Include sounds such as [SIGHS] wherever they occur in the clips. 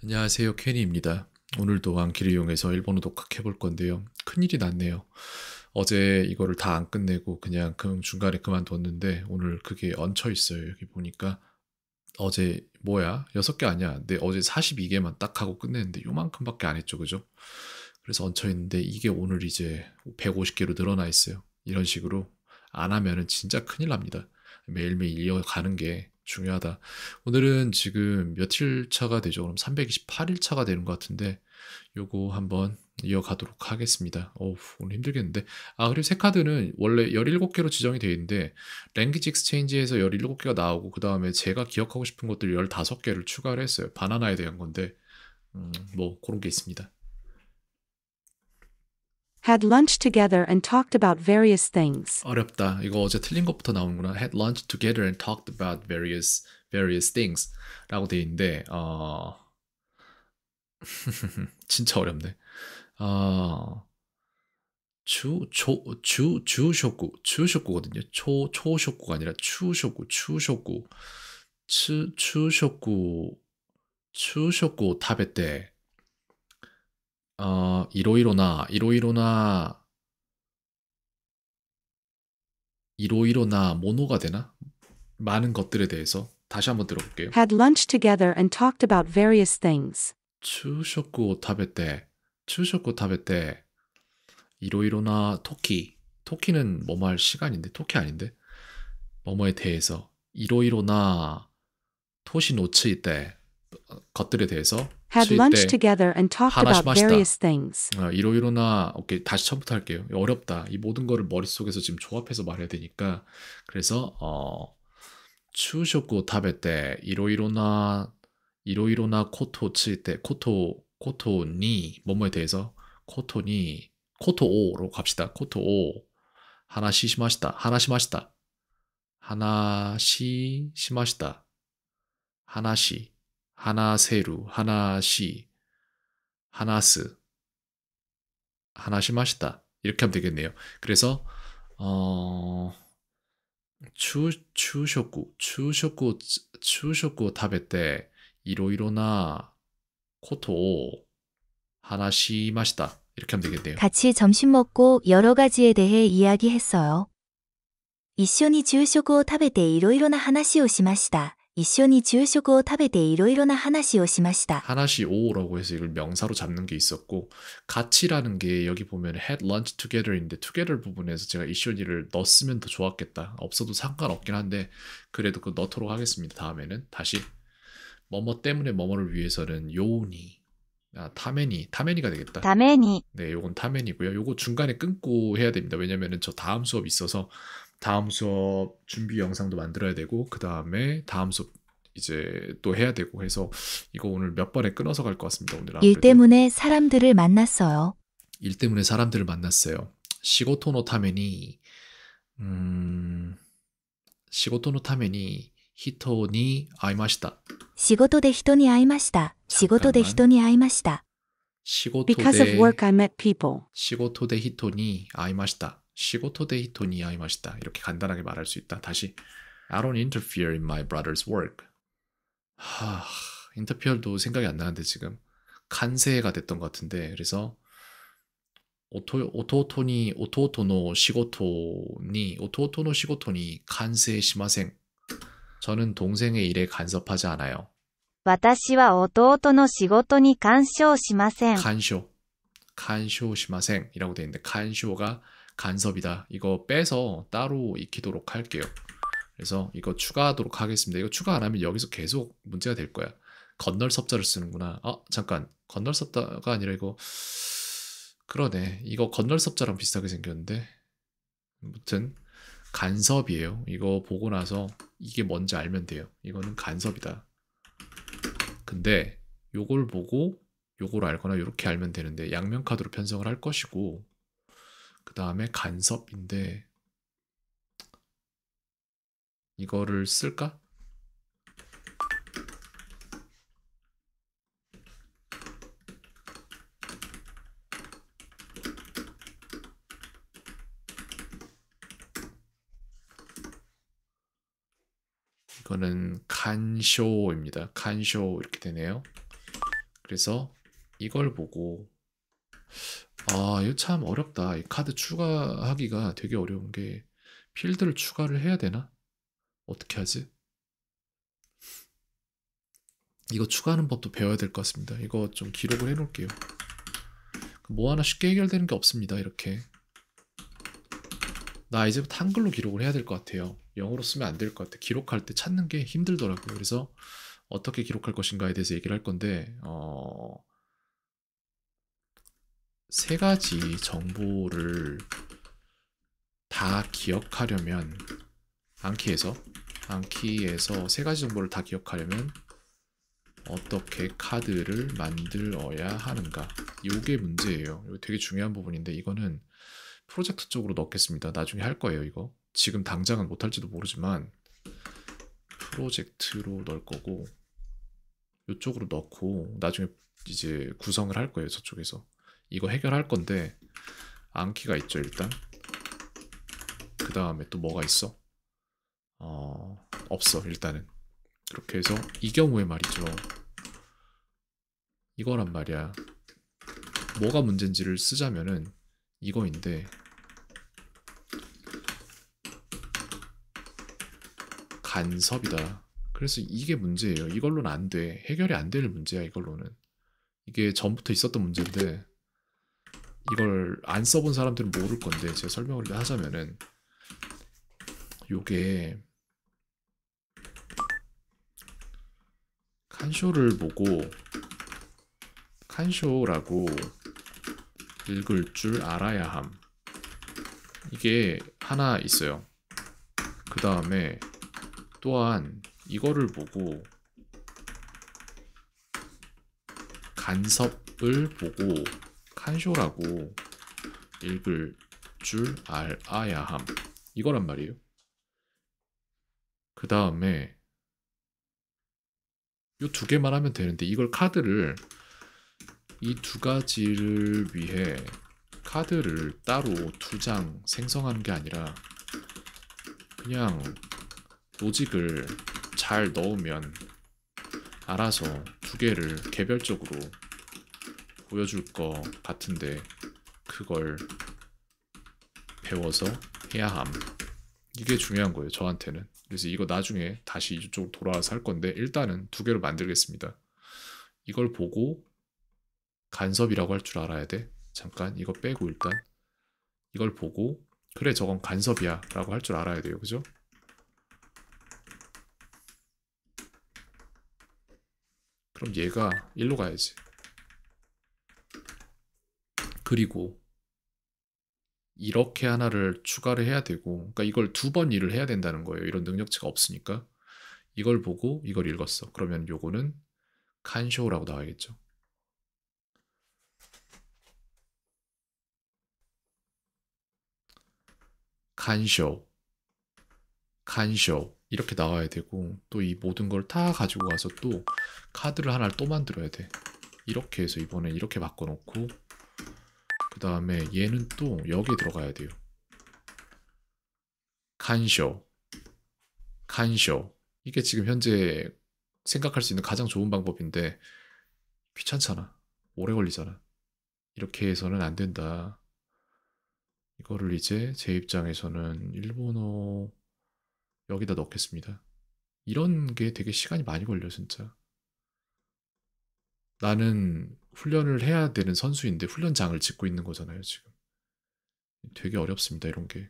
안녕하세요 케니입니다. 오늘도 왕키를 이용해서 일본어 독학해 볼 건데요. 큰일이 났네요. 어제 이거를 다 안 끝내고 그냥 그 중간에 그만뒀는데 오늘 그게 얹혀 있어요. 여기 보니까 어제 뭐야? 6개 아니야. 근데 어제 42개만 딱 하고 끝냈는데 요만큼밖에 안 했죠. 그죠? 그래서 얹혀 있는데 이게 오늘 이제 150개로 늘어나 있어요. 이런 식으로 안 하면은 진짜 큰일 납니다. 매일매일 이어가는 게 중요하다. 오늘은 지금 며칠 차가 되죠? 그럼 328일 차가 되는 것 같은데 요거 한번 이어가도록 하겠습니다. 어우, 오늘 힘들겠는데. 아, 그리고 새 카드는 원래 17개로 지정이 되어 있는데 랭귀지 익스체인지에서 17개가 나오고 그 다음에 제가 기억하고 싶은 것들 15개를 추가를 했어요. 바나나에 대한 건데 음, 뭐 그런 게 있습니다. had lunch together and talked about various things. 어렵다. 이거 어제 틀린 것부터 나오는구나. had lunch together and talked about various various things라고 돼 있는데 어 진짜 어렵네. 어주조주 주쇼구 주쇼구거든요. 초 초쇼구가 아니라 추쇼구 추쇼구 추 추쇼구 추쇼구 타베 때어 이로이로나 이로이로나 이로이로나 모노가 되나? 많은 것들에 대해서 다시 한번 들어볼게요. Had lunch together and talked about various things. 昼食を食べて昼食を食べて 이로이로나 토끼 토끼는 뭐뭐 할 시간인데 토끼 아닌데 뭐뭐에 대해서 이로이로나 토시노츠 이때 어, 것들에 대해서 had lunch together and talked about various things. 아, 이러이러나 오케이 다시 처음부터 할게요. 어렵다. 이 모든 거를 머릿속에서 지금 조합해서 말해야 되니까. 그래서 어 추쇼고 타베 때 이러이러나 이러이러나 코토 칠때 코토 코토니 뭐뭐에 대해서 코토니 코토오로 갑시다. 코토오 하나시 시마시다. 하나시 마시다. 하나시 시마시다. 하나시 하나세루, 하나시, 하나스, 하나시 마시다. 이렇게 하면 되겠네요. 그래서, 어, 추, 추쇼고추쇼고추쇼고 타베때, 이로이로나, 코토, 하나시 마시다. 이렇게 하면 되겠네요. 같이 점심 먹고 여러 가지에 대해 이야기했어요. 一緒に昼食を食べていろいろな話をしました。 一緒に昼食を食べていろいろな話をしました話오라고 해서 이걸 명사로 잡는 게 있었고 같이라는 게 여기 보면 had lunch together인데 together 부분에서 제가 이쇼니를 넣었으면 더 좋았겠다. 없어도 상관없긴 한데 그래도 그 넣도록 하겠습니다. 다음에는 다시 뭐 뭐 때문에 뭐뭐를 위해서는 요니 아, 타메니, 타메니가 되겠다. 타메니. 네, 요건 타메니고요. 요거 중간에 끊고 해야 됩니다. 왜냐면은 저 다음 수업 있어서 다음 수업 준비 영상도 만들어야 되고 그 다음에 다음 수업 이제 또 해야 되고 해서 이거 오늘 몇 번에 끊어서 갈 것 같습니다. 오늘 일아 때문에 사람들을 만났어요. 일 때문에 사람들을 만났어요. 시고토노 타메니 음 시고토노 타메니 히토니 아이마시다. 시고토데 히토니 아이마시다. 시고토데 히토니 아이마시다. 시고토데 Because of work I met people. 시고토데 히토니 아이마시다. 仕事で 돈이合いました. 이렇게 간단하게 말할 수 있다. 다시 I don't interfere in my brother's work. 하, 인터피얼도 생각이 안 나는데 지금 간세가 됐던 것 같은데 그래서 오토 오토토니 오토토노 시고토니 오토토노 시고토니 간세 시마생. 저는 동생의 일에 간섭하지 않아요. 私は弟の仕事に干渉しません. 간쇼, 간쇼 시마생이라고 되어 있는데 간쇼가 간섭이다. 이거 빼서 따로 익히도록 할게요. 그래서 이거 추가하도록 하겠습니다. 이거 추가 안 하면 여기서 계속 문제가 될 거야. 건널 섭자를 쓰는구나. 아, 잠깐. 건널 섭자가 아니라 이거 그러네. 이거 건널 섭자랑 비슷하게 생겼는데. 무튼 간섭이에요. 이거 보고 나서 이게 뭔지 알면 돼요. 이거는 간섭이다. 근데 요걸 보고 요걸 알거나 이렇게 알면 되는데 양면 카드로 편성을 할 것이고 다음에 간섭인데 이거를 쓸까? 이거는 간쇼입니다. 간쇼 이렇게 되네요. 그래서 이걸 보고 아, 이거 참 어렵다. 이 카드 추가하기가 되게 어려운 게 필드를 추가를 해야 되나? 어떻게 하지? 이거 추가하는 법도 배워야 될 것 같습니다. 이거 좀 기록을 해놓을게요. 그 뭐 하나 쉽게 해결되는 게 없습니다. 이렇게. 나 이제부터 한글로 기록을 해야 될 것 같아요. 영어로 쓰면 안 될 것 같아. 기록할 때 찾는 게 힘들더라고요. 그래서 어떻게 기록할 것인가에 대해서 얘기를 할 건데, 어, 세 가지 정보를 다 기억하려면 암키에서 암키에서 세 가지 정보를 다 기억하려면 어떻게 카드를 만들어야 하는가 이게 문제예요 되게 중요한 부분인데 이거는 프로젝트 쪽으로 넣겠습니다 나중에 할 거예요 이거 지금 당장은 못할지도 모르지만 프로젝트로 넣을 거고 이쪽으로 넣고 나중에 이제 구성을 할 거예요 저쪽에서 이거 해결할 건데 안키가 있죠 일단 그 다음에 또 뭐가 있어? 어 없어 일단은 그렇게 해서 이 경우에 말이죠 이거란 말이야 뭐가 문제인지를 쓰자면은 이거인데 간섭이다 그래서 이게 문제예요 이걸로는 안돼 해결이 안 될 문제야 이걸로는 이게 전부터 있었던 문제인데 이걸 안 써본 사람들은 모를 건데 제가 설명을 하자면은 요게 칸쇼를 보고 칸쇼라고 읽을 줄 알아야 함 이게 하나 있어요 그 다음에 또한 이거를 보고 간섭을 보고 한쇼라고 읽을 줄 알아야 함. 이거란 말이에요. 그 다음에 이 두 개만 하면 되는데 이걸 카드를 이 두 가지를 위해 카드를 따로 두 장 생성하는 게 아니라 그냥 로직을 잘 넣으면 알아서 두 개를 개별적으로 보여줄 거 같은데 그걸 배워서 해야 함. 이게 중요한 거예요, 저한테는. 그래서 이거 나중에 다시 이쪽으로 돌아와서 할 건데 일단은 두 개로 만들겠습니다. 이걸 보고 간섭이라고 할 줄 알아야 돼. 잠깐 이거 빼고 일단 이걸 보고 그래 저건 간섭이야 라고 할 줄 알아야 돼요. 그죠? 그럼 얘가 일로 가야지. 그리고 이렇게 하나를 추가를 해야 되고, 그러니까 이걸 두 번 일을 해야 된다는 거예요. 이런 능력치가 없으니까. 이걸 보고 이걸 읽었어. 그러면 요거는 간쇼라고 나와야겠죠. 간쇼간쇼 이렇게 나와야 되고 또 이 모든 걸 다 가지고 와서 또 카드를 하나를 또 만들어야 돼. 이렇게 해서 이번에 이렇게 바꿔놓고 그 다음에 얘는 또 여기 들어가야 돼요. 간쇼간쇼 이게 지금 현재 생각할 수 있는 가장 좋은 방법인데 귀찮잖아. 오래 걸리잖아. 이렇게 해서는 안 된다. 이거를 이제 제 입장에서는 일본어 여기다 넣겠습니다. 이런 게 되게 시간이 많이 걸려 진짜. 나는 훈련을 해야 되는 선수인데 훈련장을 짓고 있는 거잖아요, 지금. 되게 어렵습니다, 이런 게.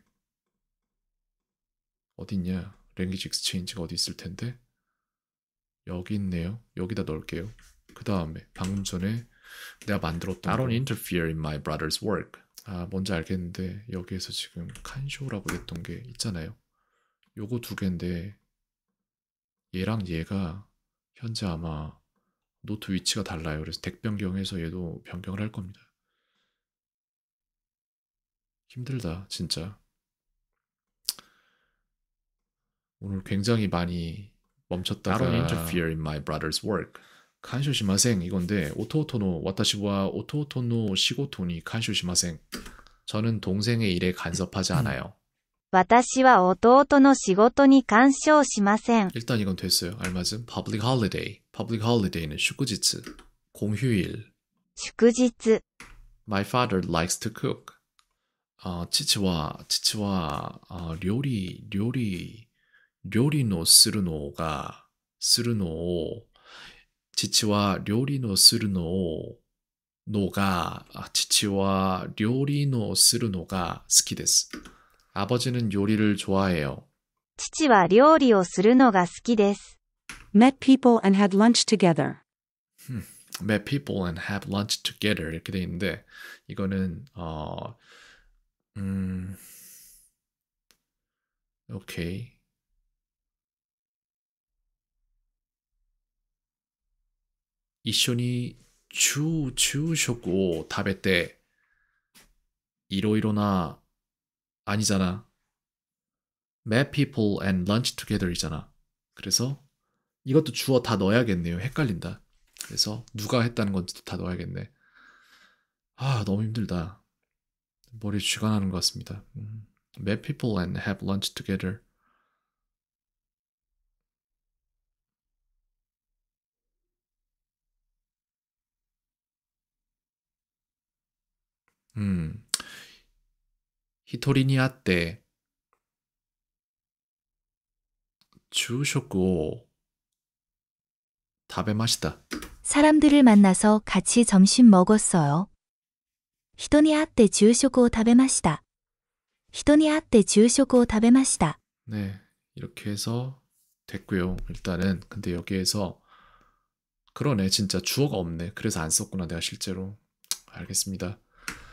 어딨냐? 랭귀지 익스체인지가 어디 있을 텐데? 여기 있네요. 여기다 넣을게요. 그 다음에 방금 전에 내가 만들었던 I don't interfere in my brother's work. 아, 뭔지 알겠는데 여기에서 지금 칸쇼라고 했던 게 있잖아요. 요거 두 개인데 얘랑 얘가 현재 아마 노트 위치가 달라요. 그래서 덱 변경해서 얘도 변경을 할 겁니다. 힘들다, 진짜. 오늘 굉장히 많이 멈췄다가 I don't interfere in my brother's work. 칸쇼시마생 이건데 오토오토노 와타시와 오토오토노 시고토니 칸쇼시마생 저는 동생의 일에 간섭하지 음. 않아요. 私は弟の仕事に干渉しません。일단이건됐어 요。 알맞은 public holiday. public holiday 日。공휴 일。 日。my father likes to cook. 父は、父は、料理、料理、料理のするのが、するのを、父は料理のするのを、のが、父は料理のするのが好きです。 아버지는 요리를 좋아해요. 父は料理をするのが好きです。Met people and had lunch together. Met people and have lunch together 이렇게 돼 있는데 이거는 어 음. 오케이. 이쇼니 주, 주셨고, 食べて、いろいろな 아니잖아. met people and lunch together이잖아. 그래서 이것도 주어 다 넣어야겠네요. 헷갈린다. 그래서 누가 했다는 건지도 다 넣어야겠네. 아 너무 힘들다. 머리 쥐가 나는 것 같습니다. 음. met people and have lunch together. 음. 토리に会って昼食を食べました 사람들을 만나서 같이 점심 먹었어요. 人に会って昼食を食べました.人に会って昼食を食べました. 네, 이렇게 해서 됐고요. 일단은 근데 여기에서 그러네, 진짜 주어가 없네. 그래서 안 썼구나, 내가 실제로. 알겠습니다.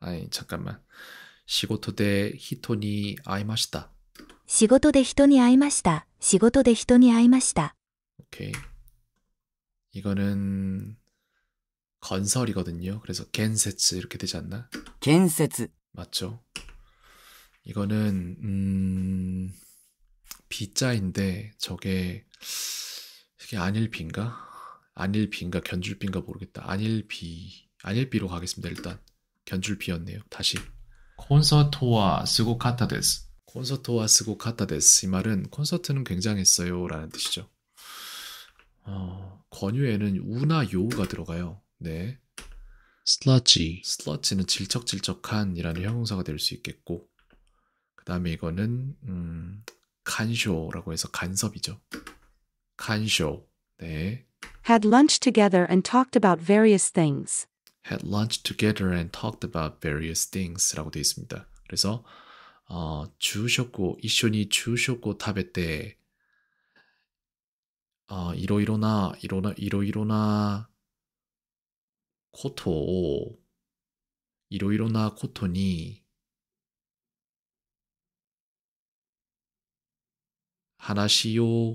아니 잠깐만. 시고토で 히토니 아이마시다. 히토니 아이会い다시고토事 히토니 아이まし다 오케이. 이거는 건설이거든요. 그래서 겐세츠 이렇게 되지 않나? 겐세츠. 맞죠? 이거는 음 비자인데 저게 이게 안일빈가안일빈가견줄빈가 모르겠다. 안일비 안일비로 가겠습니다 일단. 견줄피였네요. 다시. 콘서트와 쓰고 카타데스. 콘서트와 쓰고 카타데스. 이 말은 콘서트는 굉장했어요. 라는 뜻이죠. 어, 권유에는 우나 요우가 들어가요. 네. sludgy. 는 질척질척한이라는 형용사가 될 수 있겠고, 그 다음에 이거는 음, 간쇼라고 해서 간섭이죠. 간쇼. 네. Had lunch together and talked about various things. had lunch together and talked about various things라고 되 있습니다. 그래서 어, 주셨고 이쇼니 주셨고 타베때 어, 이러이러나 이러나 이러이러나 코토 이러이러나 코토니 하나시요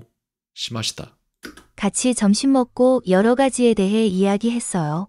시마시다. 같이 점심 먹고 여러 가지에 대해 이야기했어요.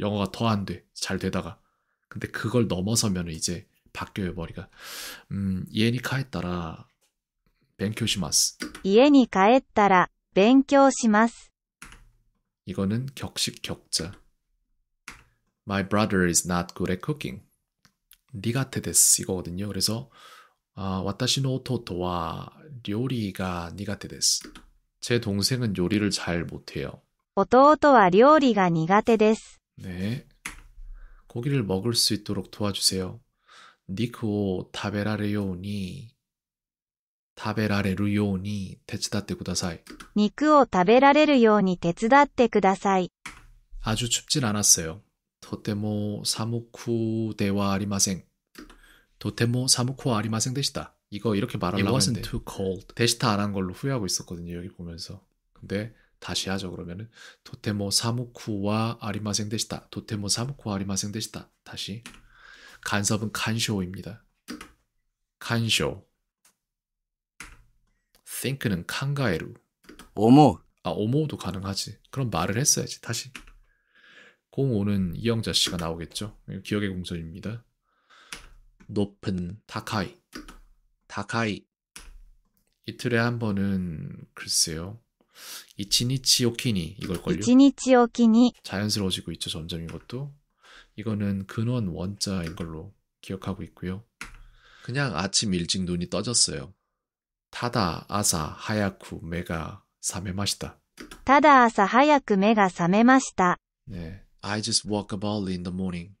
영어가 더 안 돼. 잘 되다가. 근데 그걸 넘어서면 이제 바뀌어요, 머리가. 음, 이에니카에 따라 勉強します. 이에니카에 따라 勉強します. 이거는 격식 격자. My brother is not good at cooking. 니가테데스 이거거든요. 그래서 아, 私の弟は料理가 니가테です. 제 동생은 요리를 잘 못해요. 弟は料理が苦手です. 네. 고기를 먹을 수 있도록 도와주세요. 니크오 타베라레요니 타베라레루요니 테츠다떼 구다사이. 니크오 타베라레루요니 테츠다떼 구다사이. 아주 춥진 않았어요. 도테모 사무쿠 대와 아리마생. 도테모 사무쿠 아리마생 되시다. 이거 이렇게 말하려고 했는데. It wasn't too cold. 데시타 안한 걸로 후회하고 있었거든요. 여기 보면서. 근데 다시 하죠. 그러면은 도테모 사무쿠와 아리마생 되시다 도테모 사무쿠와 아리마생 되시다 다시 간섭은 간쇼입니다간쇼 think는 칸가에루. 오모. 아, 오모도 가능하지. 그럼 말을 했어야지. 다시. 05는 이영자 씨가 나오겠죠. 기억의 공전입니다. 높은 다카이. 다카이. 이틀에 한 번은 글쎄요. 이치니치 오키니 이걸걸요. 이치니치 오키니. 자연스러워지고 있죠. 점점 이것도. 이거는 근원 원자인 걸로 기억하고 있고요. 그냥 아침 일찍 눈이 떠졌어요. 타다 아사 하야쿠 메가 사메마시다. 타다 아사 하야쿠 메가 사메마시다. 네. I just walk about in the morning.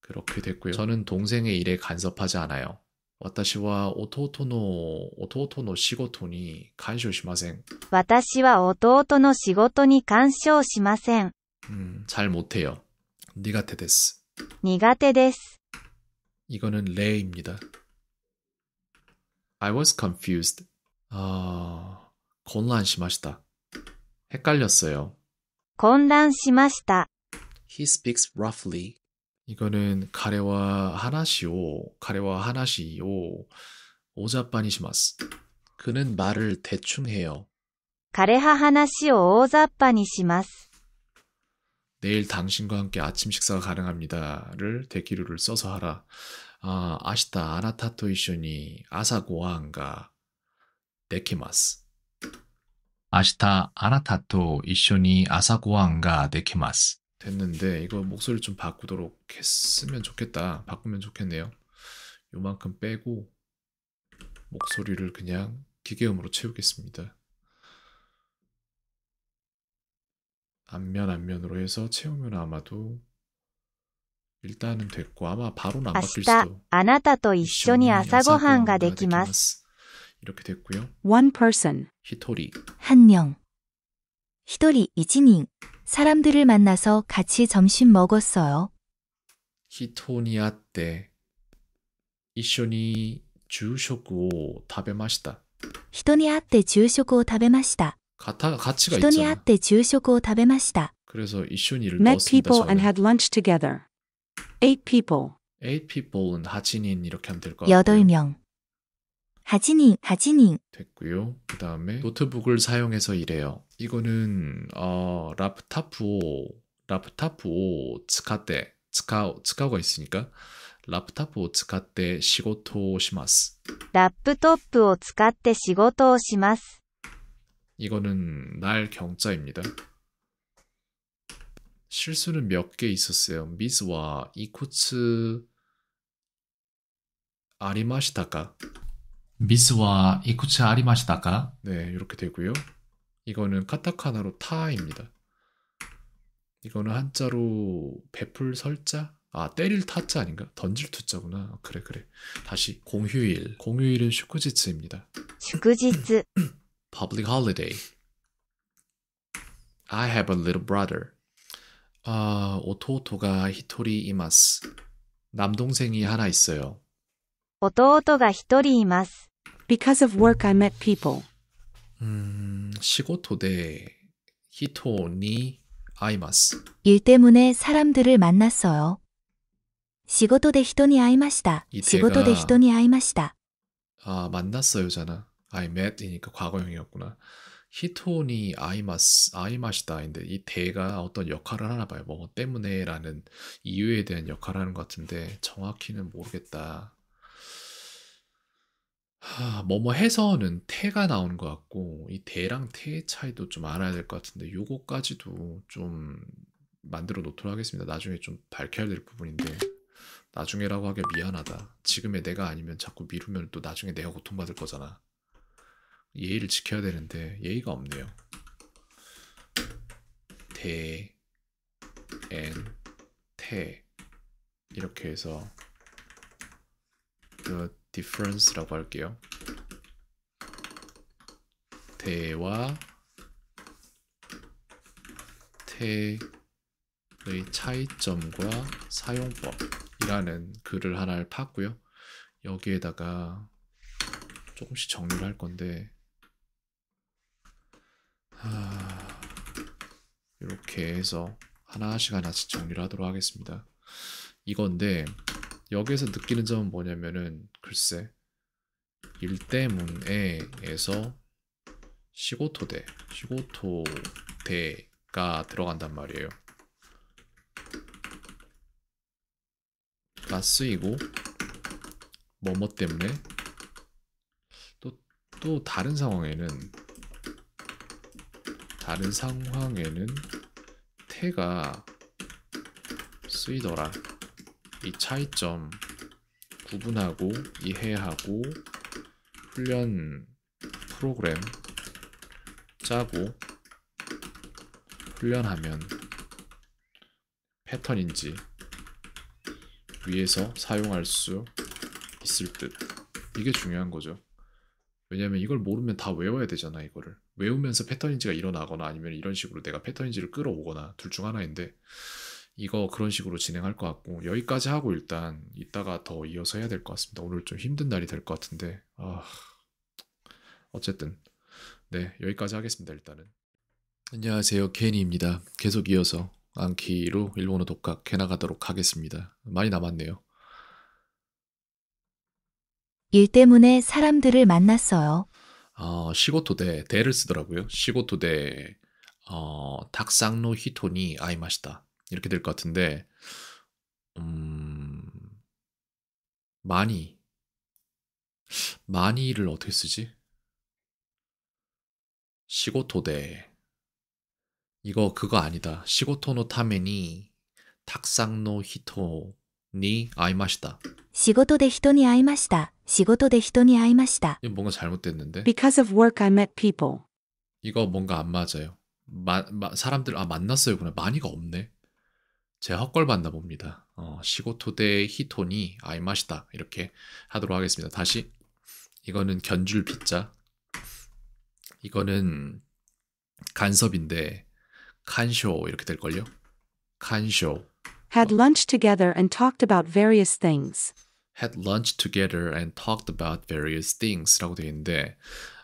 그렇게 됐고요. 저는 동생의 일에 간섭하지 않아요. 私は弟の弟の仕事に干渉しません。私は弟の仕事に干渉しません。うん、잘못해 요。 苦手です。苦手です。이거는例입니 다。 I was confused. あー、混乱しました。헷갈렸어 요。 混乱しました。He speaks roughly 이거는 가레와 하나시오, 가레와 하나시오 오자빠니시마스. 그는 말을 대충 해요. 가레하 하나시오 오자빠니시마스. 내일 당신과 함께 아침 식사가 가능합니다를 대기루를 써서 하라. 아, 아시타 아나타토 이쇼니 아사고아한가 데키마스 아시타 아나타토 이쇼니 아사고아한가 데키마스 됐는데 이거 목소리를 좀 바꾸도록 했으면 좋겠다. 바꾸면 좋겠네요. 요만큼 빼고 목소리를 그냥 기계음으로 채우겠습니다. 안면안면으로 해서 채우면 아마도 일단은 됐고 아마 바로는 안 바뀔 수도. 아나타도 이쇼니 아사고한가 되기마스. 이렇게 됐고요. One person. 히토리. 한 명. 히토리 이지닝. 사람들을 만나서 같이 점심 먹었어요. 人に会って一緒に昼食を食べました。人に会って昼食を食べました。 가타, 가치가 人に会っ 있잖아. て昼食を食べました。 그래서 이슈니를 넣었습니다. people and had lunch together. Eight people. Eight people은 하인 이렇게 하면 될것 같아요. 8명. 8人, 8人. 됐고요. 그 다음에 노트북을 사용해서 일해요. 이거는 어, 랍타프오, 랍타프오 츠카떼, 츠카오, 카가 있으니까 랍타프오 츠카떼 시고토 시마스. 랍토프오 츠카떼 시고토 시마스. 이거는 날 경자입니다. 실수는 몇 개 있었어요. 미즈와 이코츠 아리마시타카. 미스와 이쿠츠 아리마시다까? 네, 이렇게 되고요. 이거는 카타카나로 타입니다. 이거는 한자로 베풀 설자? 아, 때릴 타자 아닌가? 던질 투자구나. 아, 그래, 그래. 다시 공휴일. 공휴일은 슈쿠지츠입니다. 슈쿠지츠. [CLEARS THROAT] Public holiday. I have a little brother. 아, 오토오토가 히토리 이마스. 남동생이 하나 있어요. 오토오토가 히토리 이마스. Because of work, I met people. 음, 仕事で 히토니 아이마스. 일 때문에 사람들을 만났어요. 仕事で人に会いました.仕事で人に会いました. 아, 만났어요잖아. I met이니까 과거형이었구나. 히토니 아이마스 아이마시다인데 이 대가 어떤 역할을 하나 봐요. 뭐 때문에라는 이유에 대한 역할을 하는 것 같은데 정확히는 모르겠다. 하, 뭐뭐 해서는 태가 나오는 것 같고 이 대랑 태의 차이도 좀 알아야 될 것 같은데 요거까지도 좀 만들어 놓도록 하겠습니다. 나중에 좀 밝혀야 될 부분인데 나중에라고 하기가 미안하다. 지금의 내가 아니면 자꾸 미루면 또 나중에 내가 고통받을 거잖아. 예의를 지켜야 되는데 예의가 없네요. 대, 엔, 태 이렇게 해서 끝 difference라고 할게요. 대와 태의 차이점과 사용법이라는 글을 하나를 팠고요. 여기에다가 조금씩 정리를 할 건데 하... 이렇게 해서 하나씩 하나씩 정리를 하도록 하겠습니다. 이건데 여기에서 느끼는 점은 뭐냐면은 글쎄 일 때문에에서 시고토대 시고토대가 들어간단 말이에요. 가 쓰이고 뭐 뭐 때문에 또 또 다른 상황에는 다른 상황에는 태가 쓰이더라. 이 차이점 구분하고 이해하고 훈련 프로그램 짜고 훈련하면 패턴인지 위에서 사용할 수 있을 듯 이게 중요한 거죠 왜냐면 이걸 모르면 다 외워야 되잖아 이거를 외우면서 패턴인지가 일어나거나 아니면 이런 식으로 내가 패턴인지를 끌어오거나 둘 중 하나인데 이거 그런 식으로 진행할 것 같고 여기까지 하고 일단 이따가 더 이어서 해야 될 것 같습니다. 오늘 좀 힘든 날이 될 것 같은데 아 어쨌든 네 여기까지 하겠습니다. 일단은 안녕하세요 케니입니다. 계속 이어서 안키로 일본어 독학 해나가도록 하겠습니다. 많이 남았네요. 일 때문에 사람들을 만났어요. 어, 아, 시고토대 대를 쓰더라고요. 시고토데 어, 탁상노 히토니 아이마시다. 이렇게 될 것 같은데 음, 많이 많이를 어떻게 쓰지? 시고토데 이거 그거 아니다. 시고토노 타메니 탁상노 히토니 아이마시다. 시고토데 히토니 아이마시다. 시고토데 히토니 아이마시다. 이거 뭔가 잘못됐는데? Because of work I met people. 이거 뭔가 안 맞아요. 마, 마, 사람들 아 만났어요구나. 많이가 없네. 제 헛걸 받나 봅니다. 어, 시고토데 히토니 아이마시다 이렇게 하도록 하겠습니다. 다시 이거는 견줄 빗자 이거는 간섭인데 칸쇼 이렇게 될 걸요. 칸쇼 had lunch together and talked about various things. had lunch together and talked about various things라고 되어 있는데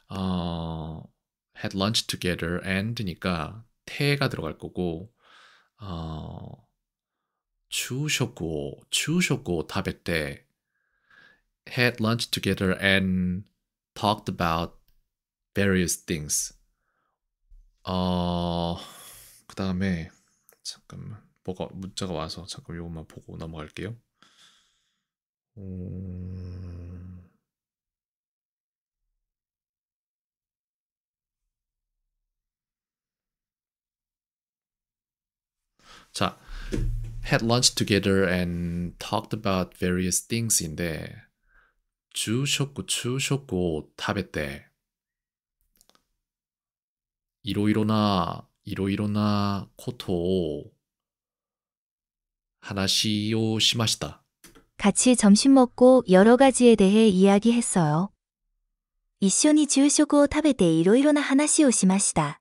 어, had lunch together and니까 태가 들어갈 거고 어, 昼食を昼셨고食べて had lunch together and talked about various things. 어, 그 다음에 잠깐만 뭐가 문자가 와서 잠깐 이것만 보고 넘어갈게요. 음... 자, had lunch together and talked about various things인데 주셨고 주셨고 탑했대. 이로이로나 이로이로나 코토 하나시요 심하시다. 같이 점심 먹고 여러 가지에 대해 이야기했어요. 이쇼니 주쇼고 탑에대 이로이로나 하나시오 심하시다.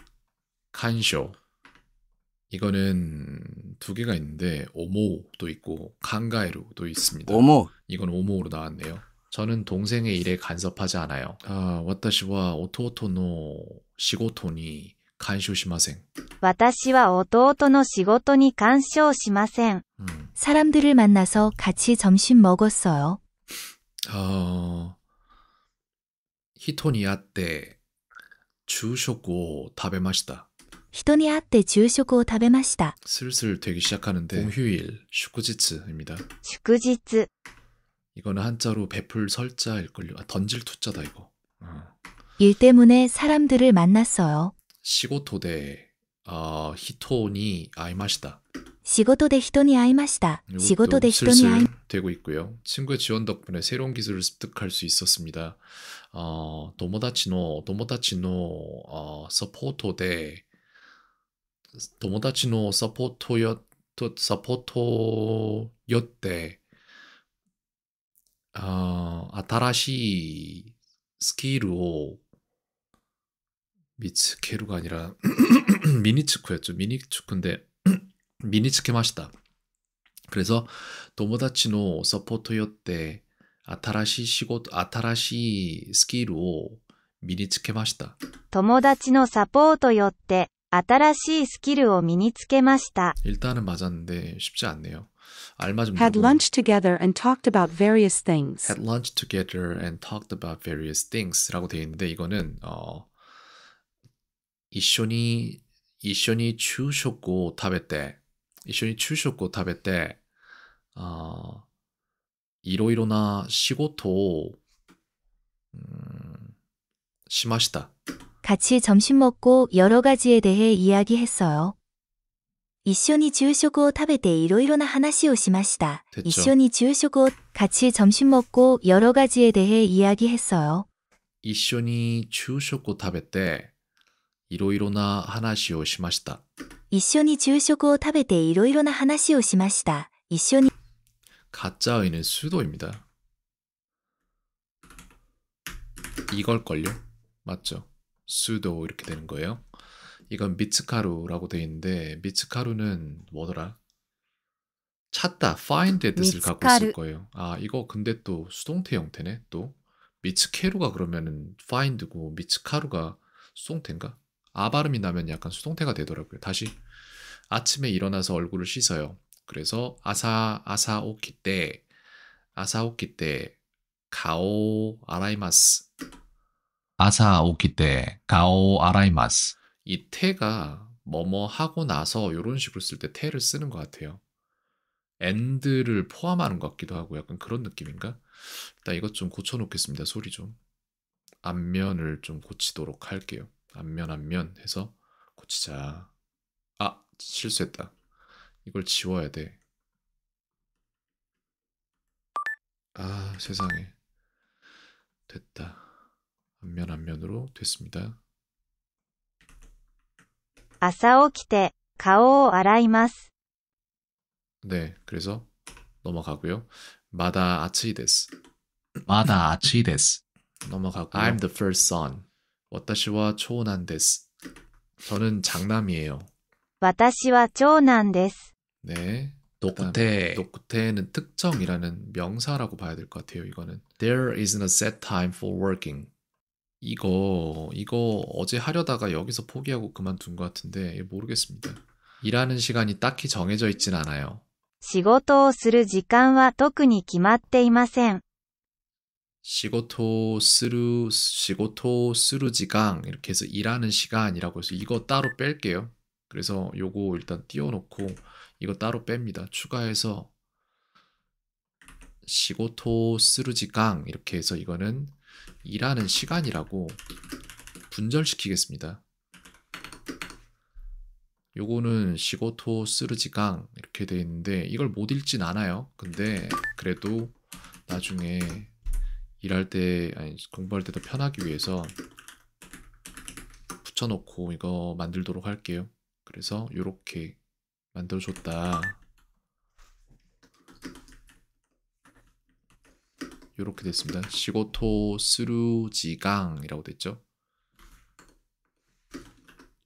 간쇼 이거는 두 개가 있는데 오모도 있고 강가에루도 있습니다. 오모 이건 오모로 나왔네요. 저는 동생의 일에 간섭하지 않아요. 아, 와타시와 오토토노 시고토니 간쇼시마생. 와타시와 오토토노 시고토니 간쇼시마생. 음. 사람들을 만나서 같이 점심 먹었어요. 아, 히토니아때 주쇼고 다베마시다. 히도会って昼食を食べました 슬슬 되기 시작하는데 공휴일 슈쿠지츠입니다. 祝日. 이거는 한자로 베풀 설자일걸요. 아, 던질 투자다 이거. 어. 일 때문에 사람들을 만났어요. 시고토데 어, 히토니 아이마시다. 시고토데 히토니 아이마시다. 시고토데 히토니 아이 되고 있고요. 친구의 지원 덕분에 새로운 기술을 습득할 수 있었습니다. 어, 도모다치노 도모다치노 어, 서포토데 友達のサポートよ、サポートよって、あ新しいスキルを見つけるがにら [COUGHS] 身につくやつ、身につくんで、[COUGHS] 身につけました。그れぞ、友達のサポートよって新しい仕事、新しいスキルを身につけました。友達のサポートよって 新しいスキルを身につけました。일단은맞았는데 쉽지 않네요. 알맞은 had lunch together and talked about various things. had lunch together and talked about various things라고 되어 있는데 이거는 어 이쇼니 이쇼니 추쇼고 타베테 이쇼니 추쇼고 타베테 어 이로이로나 시고토 음, 시마시다 같이 점심 먹고 여러 가지에 대해 이야기했어요. 이쇼니 주쇼고 타베테 이로이로나 하나시오시마시다. 이쇼니 주쇼고 같이 점심 먹고 여러 가지에 대해 이야기했어요. 이쇼니 주쇼고 타베테 이로이로나 하나시오 시마시다. 이쇼니 주쇼고 타베테 이로이로나 하나시오 시마시다. 이쇼니 가짜의는 수도입니다. 이걸걸요? 맞죠? 수도 이렇게 되는 거예요. 이건 미츠카루라고 돼 있는데 미츠카루는 뭐더라? 찾다, find의 뜻을 미츠카루. 갖고 있을 거예요. 아 이거 근데 또 수동태 형태네 또 미츠케루가 그러면은 find고 미츠카루가 수동태인가? 아 발음이 나면 약간 수동태가 되더라고요. 다시 아침에 일어나서 얼굴을 씻어요. 그래서 아사 아사오키 때 아사오키 때 가오 아라이마스 아사오키 때 가오 아라이마스. 이 테가 뭐뭐 하고 나서 이런 식으로 쓸 때 테를 쓰는 것 같아요. 엔드를 포함하는 것 같기도 하고 약간 그런 느낌인가? 일단 이것 좀 고쳐놓겠습니다. 소리 좀. 앞면을 좀 고치도록 할게요. 앞면 앞면 해서 고치자. 아 실수했다. 이걸 지워야 돼. 아 세상에 됐다. 한면한 면으로 됐습니다. 朝起きて顔を洗います. 네, 그래서 넘어가고요. 마다 아치이 데스. 마다 아치이 데스. 넘어가고 I'm the first son. 私와 초난 데스. 저는 장남이에요. 私は長男です. 네. 노쿠테. 노쿠테는 특정이라는 명사라고 봐야 될 것 같아요. 이거는 There isn't a set time for working. 이거 이거 어제 하려다가 여기서 포기하고 그만둔 것 같은데 모르겠습니다. 일하는 시간이 딱히 정해져 있진 않아요. 시고토스る時間は特に決まっていません仕事 쓰루 仕事 쓰루 지강 이렇게 해서 일하는 시간이라고 해서 이거 따로 뺄게요. 그래서 요거 일단 띄워놓고 이거 따로 뺍니다. 추가해서 시고토스루 지강 이렇게 해서 이거는 일하는 시간이라고 분절시키겠습니다. 요거는 시고토 쓰르지강 이렇게 되어 있는데 이걸 못 읽진 않아요. 근데 그래도 나중에 일할 때 아니 공부할 때도 편하기 위해서 붙여놓고 이거 만들도록 할게요. 그래서 이렇게 만들어줬다. 이렇게 됐습니다. 시고토 스루지강이라고 됐죠.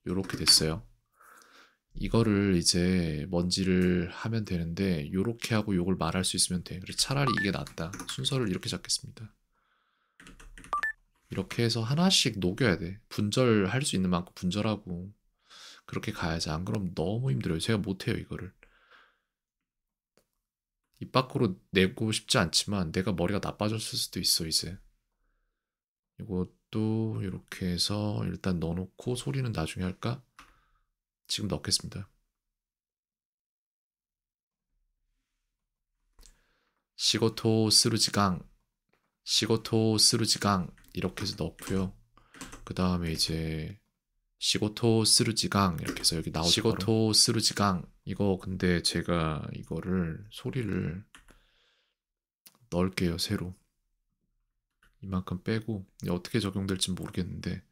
이렇게 됐어요. 이거를 이제 먼지를 하면 되는데 이렇게 하고 요걸 말할 수 있으면 돼. 그래서 차라리 이게 낫다. 순서를 이렇게 잡겠습니다. 이렇게 해서 하나씩 녹여야 돼. 분절할 수 있는 만큼 분절하고 그렇게 가야지. 안 그럼 너무 힘들어요. 제가 못해요 이거를. 입 밖으로 내고 싶지 않지만 내가 머리가 나빠졌을 수도 있어 이제 이것도 이렇게 해서 일단 넣어놓고 소리는 나중에 할까? 지금 넣겠습니다 시고토 스루지강 시고토 스루지강 이렇게 해서 넣고요 그 다음에 이제 시고토 스루지강 이렇게 해서 여기 나오죠. 시고토 바 스루지강 이거 근데 제가 이거를 소리를 넣을게요 새로 이만큼 빼고 어떻게 적용될지 모르겠는데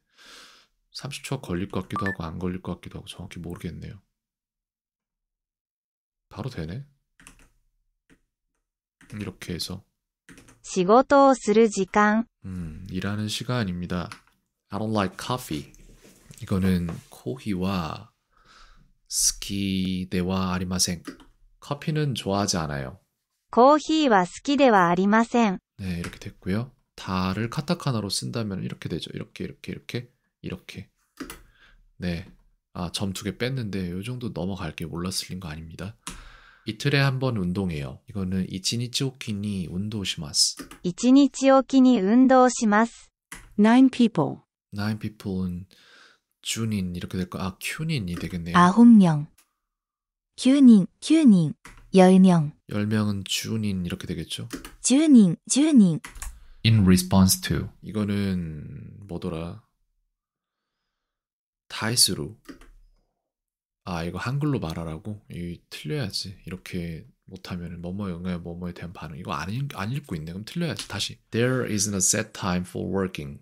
30초 걸릴 것 같기도 하고 안 걸릴 것 같기도 하고 정확히 모르겠네요. 바로 되네. 이렇게 해서 시事토す루지강 음, 일하는 시간입니다. I don't like coffee. 이거는 코히와 스키데와 아리마생. 커피는 좋아하지 않아요. 코히와 스키데와 아리마생. 네, 이렇게 됐고요. 다를 카타카나로 쓴다면 이렇게 되죠. 이렇게 이렇게 이렇게 이렇게. 네. 아, 점 두 개 뺐는데 요 정도 넘어갈 게 몰랐을린 거 아닙니다. 이틀에 한 번 운동해요. 이거는 이치니치오키니 운도시마스 이치니치오키니 운도시마스9 i n e people. n people은 주닌 이렇게 될 거. 아 큐닌이 되겠네요. 아홉 명. 큐닌 큐닌 열 명. 열 명은 주닌 이렇게 되겠죠. 주닌 주닌. In response to 이거는 뭐더라? 다이스로. 아 이거 한글로 말하라고 이 틀려야지 이렇게 못하면 뭐뭐 영어에 뭐뭐에 대한 반응 이거 안, 읽, 안 읽고 있네 그럼 틀려야지 다시 There isn't a set time for working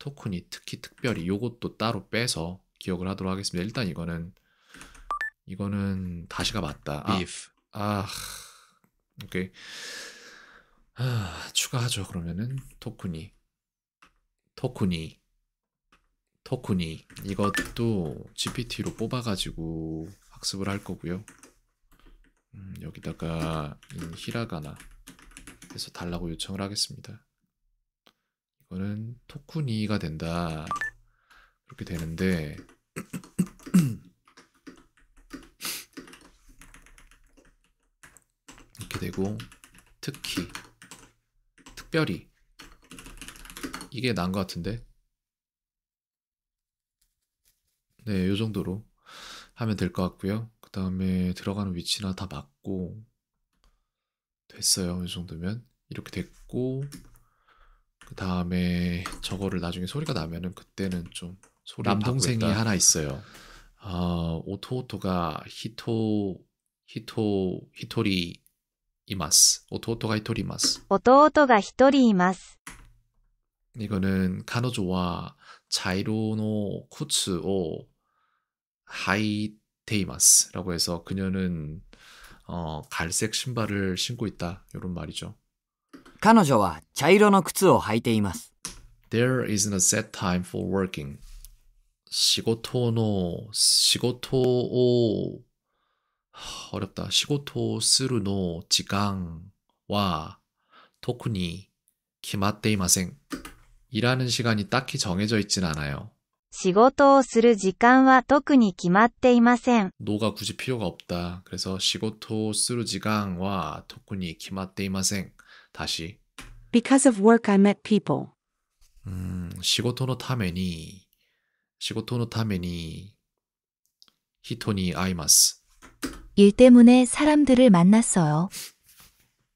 토큰이 특히 특별히 요것도 따로 빼서 기억을 하도록 하겠습니다. 일단 이거는 이거는 다시가 맞다. i 아, b e f 아, 오케이. 아, 추가하죠. 그러면은 토큰이 토큰이 토큰이 이것도 GPT로 뽑아가지고 학습을 할 거고요. 음, 여기다가 히라가나 해서 달라고 요청을 하겠습니다. 이거는 토쿠니가 된다. 그렇게 되는데 [CLEARS THROAT] 이렇게 되고 특히 특별히 이게 난 것 같은데 네, 요 정도로 하면 될 것 같고요. 그 다음에 들어가는 위치나 다 맞고 됐어요. 이 정도면 이렇게 됐고 그 다음에 저거를 나중에 소리가 나면은 그때는 좀 남동생이 하나 있어요. 어, 오토오토가 히토 히토 히토리 이마스. 오토오토가 히토리 이마스. 오토오토가 히토리 이마스. 이거는 카노조와 자이로노 쿠츠오 하이테이마스라고 해서 그녀는 어, 갈색 신발을 신고 있다. 이런 말이죠. 彼女は茶色の靴を履いています。There isn't a set time for working. 仕事の、仕事を、어렵 다。 仕事をするの時間は特に決まっていません。일하는시간이딱히정해져있진않아요仕事をする時間は特に決まっていません。노가굳이필요가없 다。 그래서仕事をする時間は特に決まっていません。 다시. Because of work, I met people. 음, 仕事のために,仕事のために, 히토니 아이마스. 일 때문에 사람들을 만났어요.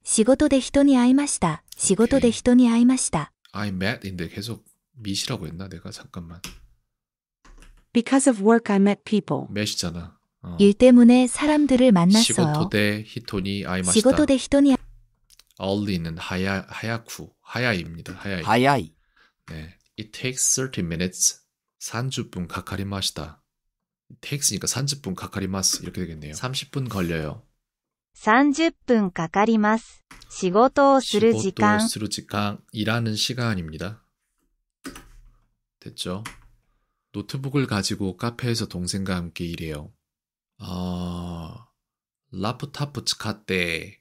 仕事で人に会いました.仕事で人に会いました. I met인데 계속 미시라고 했나 내가 잠깐만. Because of work, I met people. met이잖아. 어. 일 때문에 사람들을 만났어요. 仕事で人に会いました.仕事で人に 얼리 는 하야 하야쿠 하야입니다 하야이. 하야이. 네. It takes 30 minutes. 30분 가까리마시다 takes니까 30분 가까리마스 이렇게 되겠네요. 30분 걸려요. 30분 가까리마스仕事をする時間.仕事をする時間. 일하는 시간입니다. 됐죠? 노트북을 가지고 카페에서 동생과 함께 일해요. 아, 라프타프 치카떼.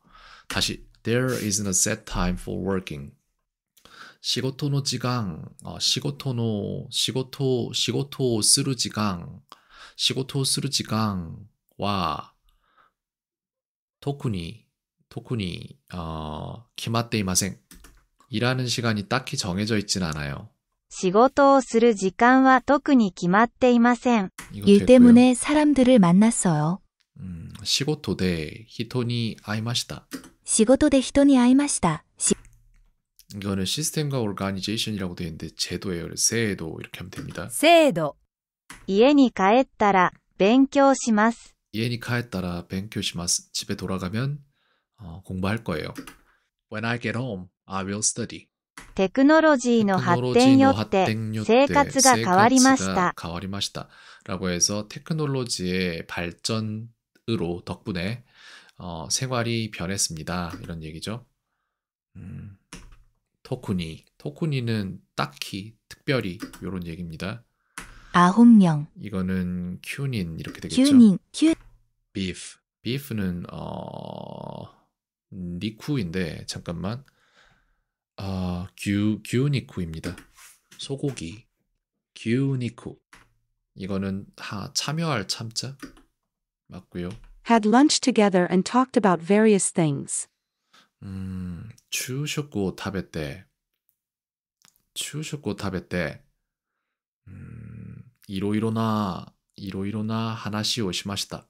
다시 There isn't a set time for working. 仕事の時間、仕事の、仕事、仕事をする時間、仕事をする時間は、特に、特に、あ決まっていません。일하는시간이딱히정해져있진않아 요。 仕事をする時間は特に決まっていません。일때문에사람들을만났어 요。 仕事で人に会いました。仕事で人に会いました。이거는시스템과 organization 이라고되어있는데제도예요제도이렇게하면됩니다제도家に帰ったら勉強します家に帰ったら勉強します집에돌아가면어공부할거예요 When I get home, I will study. テクノロジーの発展よって生活が変わりました。変わりました。라고해서테크놀로지의발전으로덕분에 어, 생활이 변했습니다. 이런 얘기죠. 음, 토쿠니. 토쿠니는 딱히, 특별히 이런 얘기입니다. 아홉 명. 이거는 큐닌 이렇게 되겠죠. 큐닌. 큐. beef. 는어 니쿠인데 잠깐만. 아규 규니쿠입니다. 소고기. 규니쿠. 이거는 하 참여할 참자 맞고요. had lunch together and talked about various things. うん、昼食を食べて、昼食を食べて、うん、いろいろな、いろいろな話をしました。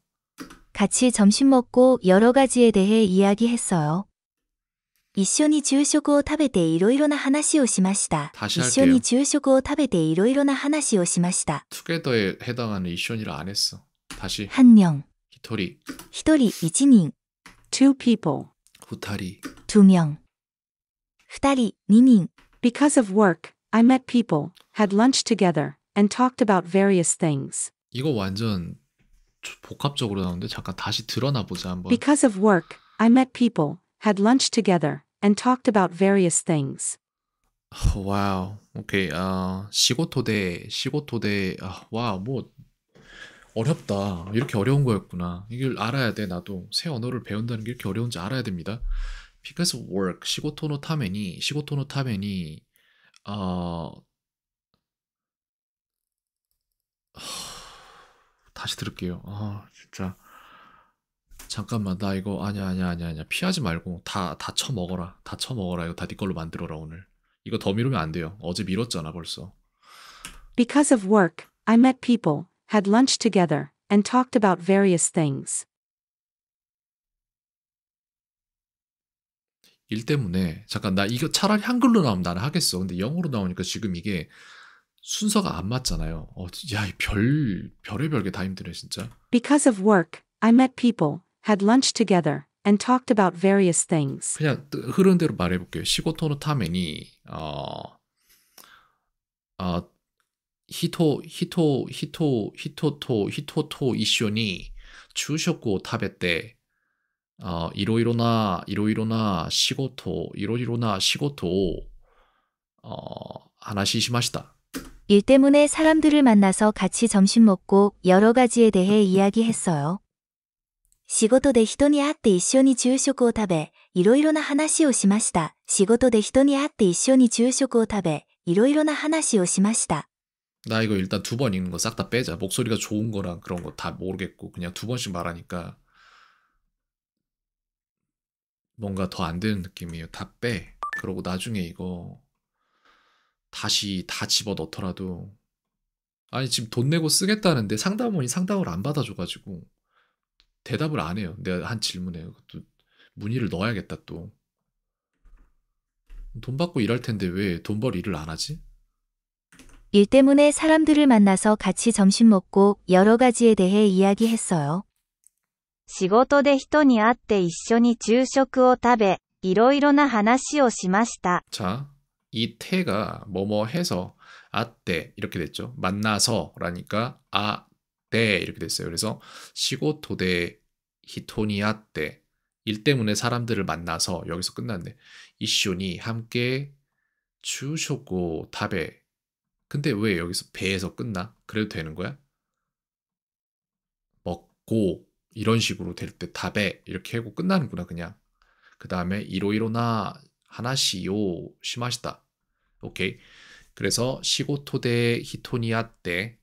같이점심먹고여러가지에대해이야기했어 요. 一緒に昼食を食べていろいろな話をしました。一緒に昼食を食べていろいろな話をしました。투게더에해당하는一緒に를안했 어. 다 시. 한 명. 一人一人一人 two people 二人 two 名二人二人 Because of work, I met people, had lunch together, and talked about various things. 이거 완전 복합적으로 나오는데 잠깐 다시 들어나 보자 Because of work, I met people, had lunch together, and talked about various things. 와우. 오케이. 아, 시고토대 시고토대. 아, 와, 뭐 어렵다. 이렇게 어려운 거였구나. 이걸 알아야 돼. 나도 새 언어를 배운다는 게 이렇게 어려운지 알아야 됩니다. Because work, 시고토노 타메니, 시고토노 타메니, 어, [SIGHS] 다시 들을게요. 아, 진짜. 잠깐만, 나 이거, 아니아니아니아니 피하지 말고, 다, 다 쳐먹어라. 다 쳐먹어라. 이거 다네 걸로 만들어라, 오늘. 이거 더 미루면 안 돼요. 어제 미뤘잖아, 벌써. Because of work, I met people had lunch together, and talked about various things. 일 때문에 잠깐 나 이거 차라리 한글로 나오면 나는 하겠어. 근데 영어로 나오니까 지금 이게 순서가 안 맞잖아요. 어, 야, 별 별의별 게다 힘드네 진짜. Because of work, I met people, had lunch together, and talked about various things. 그냥 흐른 대로 말해 볼게요. 시고토노 타메니 어 어, 人、人、人、人と、人と一緒に昼食を食べて、あいろいろな、いろいろな仕事、いろいろな仕事をあ話しました。일때문에사람들을만나서같이점심먹고여러가지에대해이야기했어요仕事で人に会って一緒に昼食を食べ、いろいろな話をしました。仕事で人に会って一緒に昼食を食べ、いろいろな話をしました。나 이거 일단 두 번 읽는 거 싹 다 빼자. 목소리가 좋은 거랑 그런 거 다 모르겠고 그냥 두 번씩 말하니까 뭔가 더 안 되는 느낌이에요. 다 빼. 그러고 나중에 이거 다시 다 집어 넣더라도 아니 지금 돈 내고 쓰겠다는데 상담원이 상담을 안 받아줘가지고 대답을 안 해요. 내가 한 질문에 또 문의를 넣어야겠다 또. 돈 받고 일할 텐데 왜 돈 벌 일을 안 하지? 일 때문에 사람들을 만나서 같이 점심 먹고 여러 가지에 대해 이야기했어요. 仕事で人に会って一緒に昼食を食べ、いろいろな話をしました。 자, 이 태가 뭐뭐 해서 아때 이렇게 됐죠. 만나서라니까 아때 이렇게 됐어요. 그래서 시고토데 히토니아 때일 때문에 사람들을 만나서 여기서 끝났네. 이슈니 함께 주쇼고 탑에 근데 왜 여기서 배에서 끝나? 그래도 되는 거야? 먹고 이런 식으로 될때 답에 이렇게 하고 끝나는구나 그냥. 그 다음에 이로이로나 하나시요 심하시다. 오케이. 그래서 시고토데 히토니아 때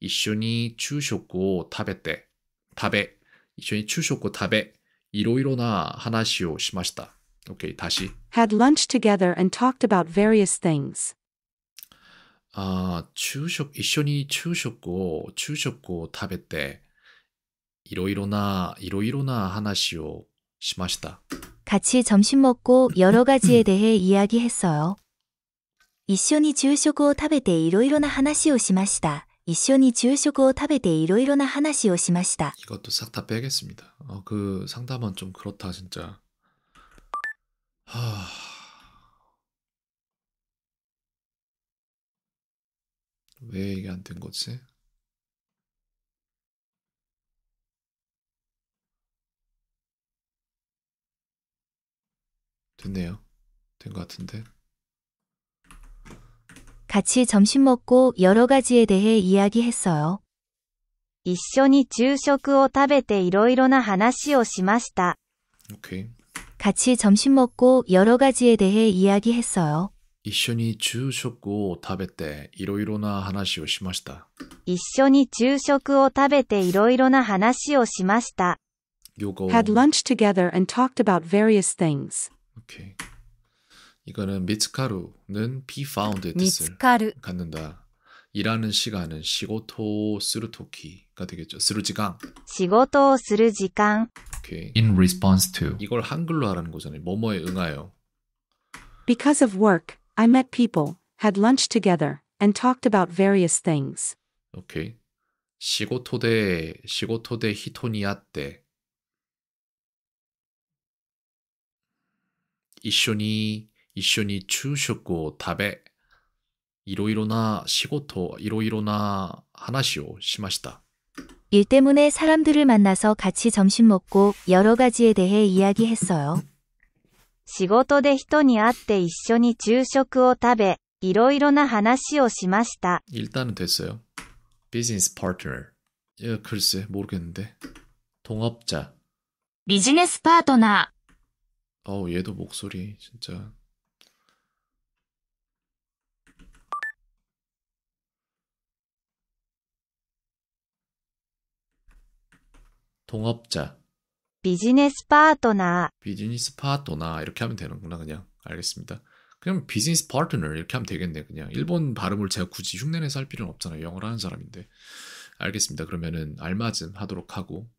이쇼니 추쇼고 타베 때 타베 이쇼니 추쇼고 타베 이로이로나 하나시요 심하시다. 오케이 다시. Had lunch together and talked about various things. あ昼食、一緒に昼食を、昼食を食べて、いろいろな、いろいろな話をしました。 같이 점심 먹고 여러 가지에 대해 이야기했어요. 一緒に昼食を食べていろいろな話をしました.一緒に昼食を食べていろいろな話をしました. 이것도 싹 다 빼겠습니다. 어, 그 상담은 좀 그렇다 진짜. 하... 왜 이게 안 된 거지? 됐네요. 된 것 같은데. 같이 점심 먹고 여러 가지에 대해 이야기했어요. 一緒に昼食を食べていろいろな話をしました。 오케이. 같이 점심 먹고 여러 가지에 대해 이야기했어요. 一緒に昼食を食べていろいろな話をしました。一緒に昼食を食べていろいろな話をしました。had lunch together and talked about various things. Okay. 이거는미츠카루는 be found 의뜻을미갖는다일하는시간은시고토쓰루토키되겠죠쓰루지강시고토쓰루지강 Okay. In response to 이걸한글로하라는거잖아요뭐뭐에응하여 Because of work, I met people, had lunch together, and talked about various things. 오케이. 시고토데 시고토데 히토니아떼. 一緒に一緒に昼食を食べいろいろな仕事、いろいろな話をしました。일 때문에 사람들을 만나서 같이 점심 먹고 여러 가지에 대해 이야기했어요. 仕事で人に会って一緒に昼食を食べ、いろいろな話をしました。일단은됐어요 Business p a r t n 글쎄, 모르겠는데. 동업자. 비즈니스 파트너. 어우, 얘도 목소리 진짜. 동업자. 비즈니스 파트너. 비즈니스 파트너 이렇게 하면 되는구나 그냥. 알겠습니다. 그냥 비즈니스 파트너 이렇게 하면 되겠네 그냥. 일본 발음을 제가 굳이 흉내내서 할 필요는 없잖아요. 영어를 하는 사람인데. 알겠습니다. 그러면은 알맞음 하도록 하고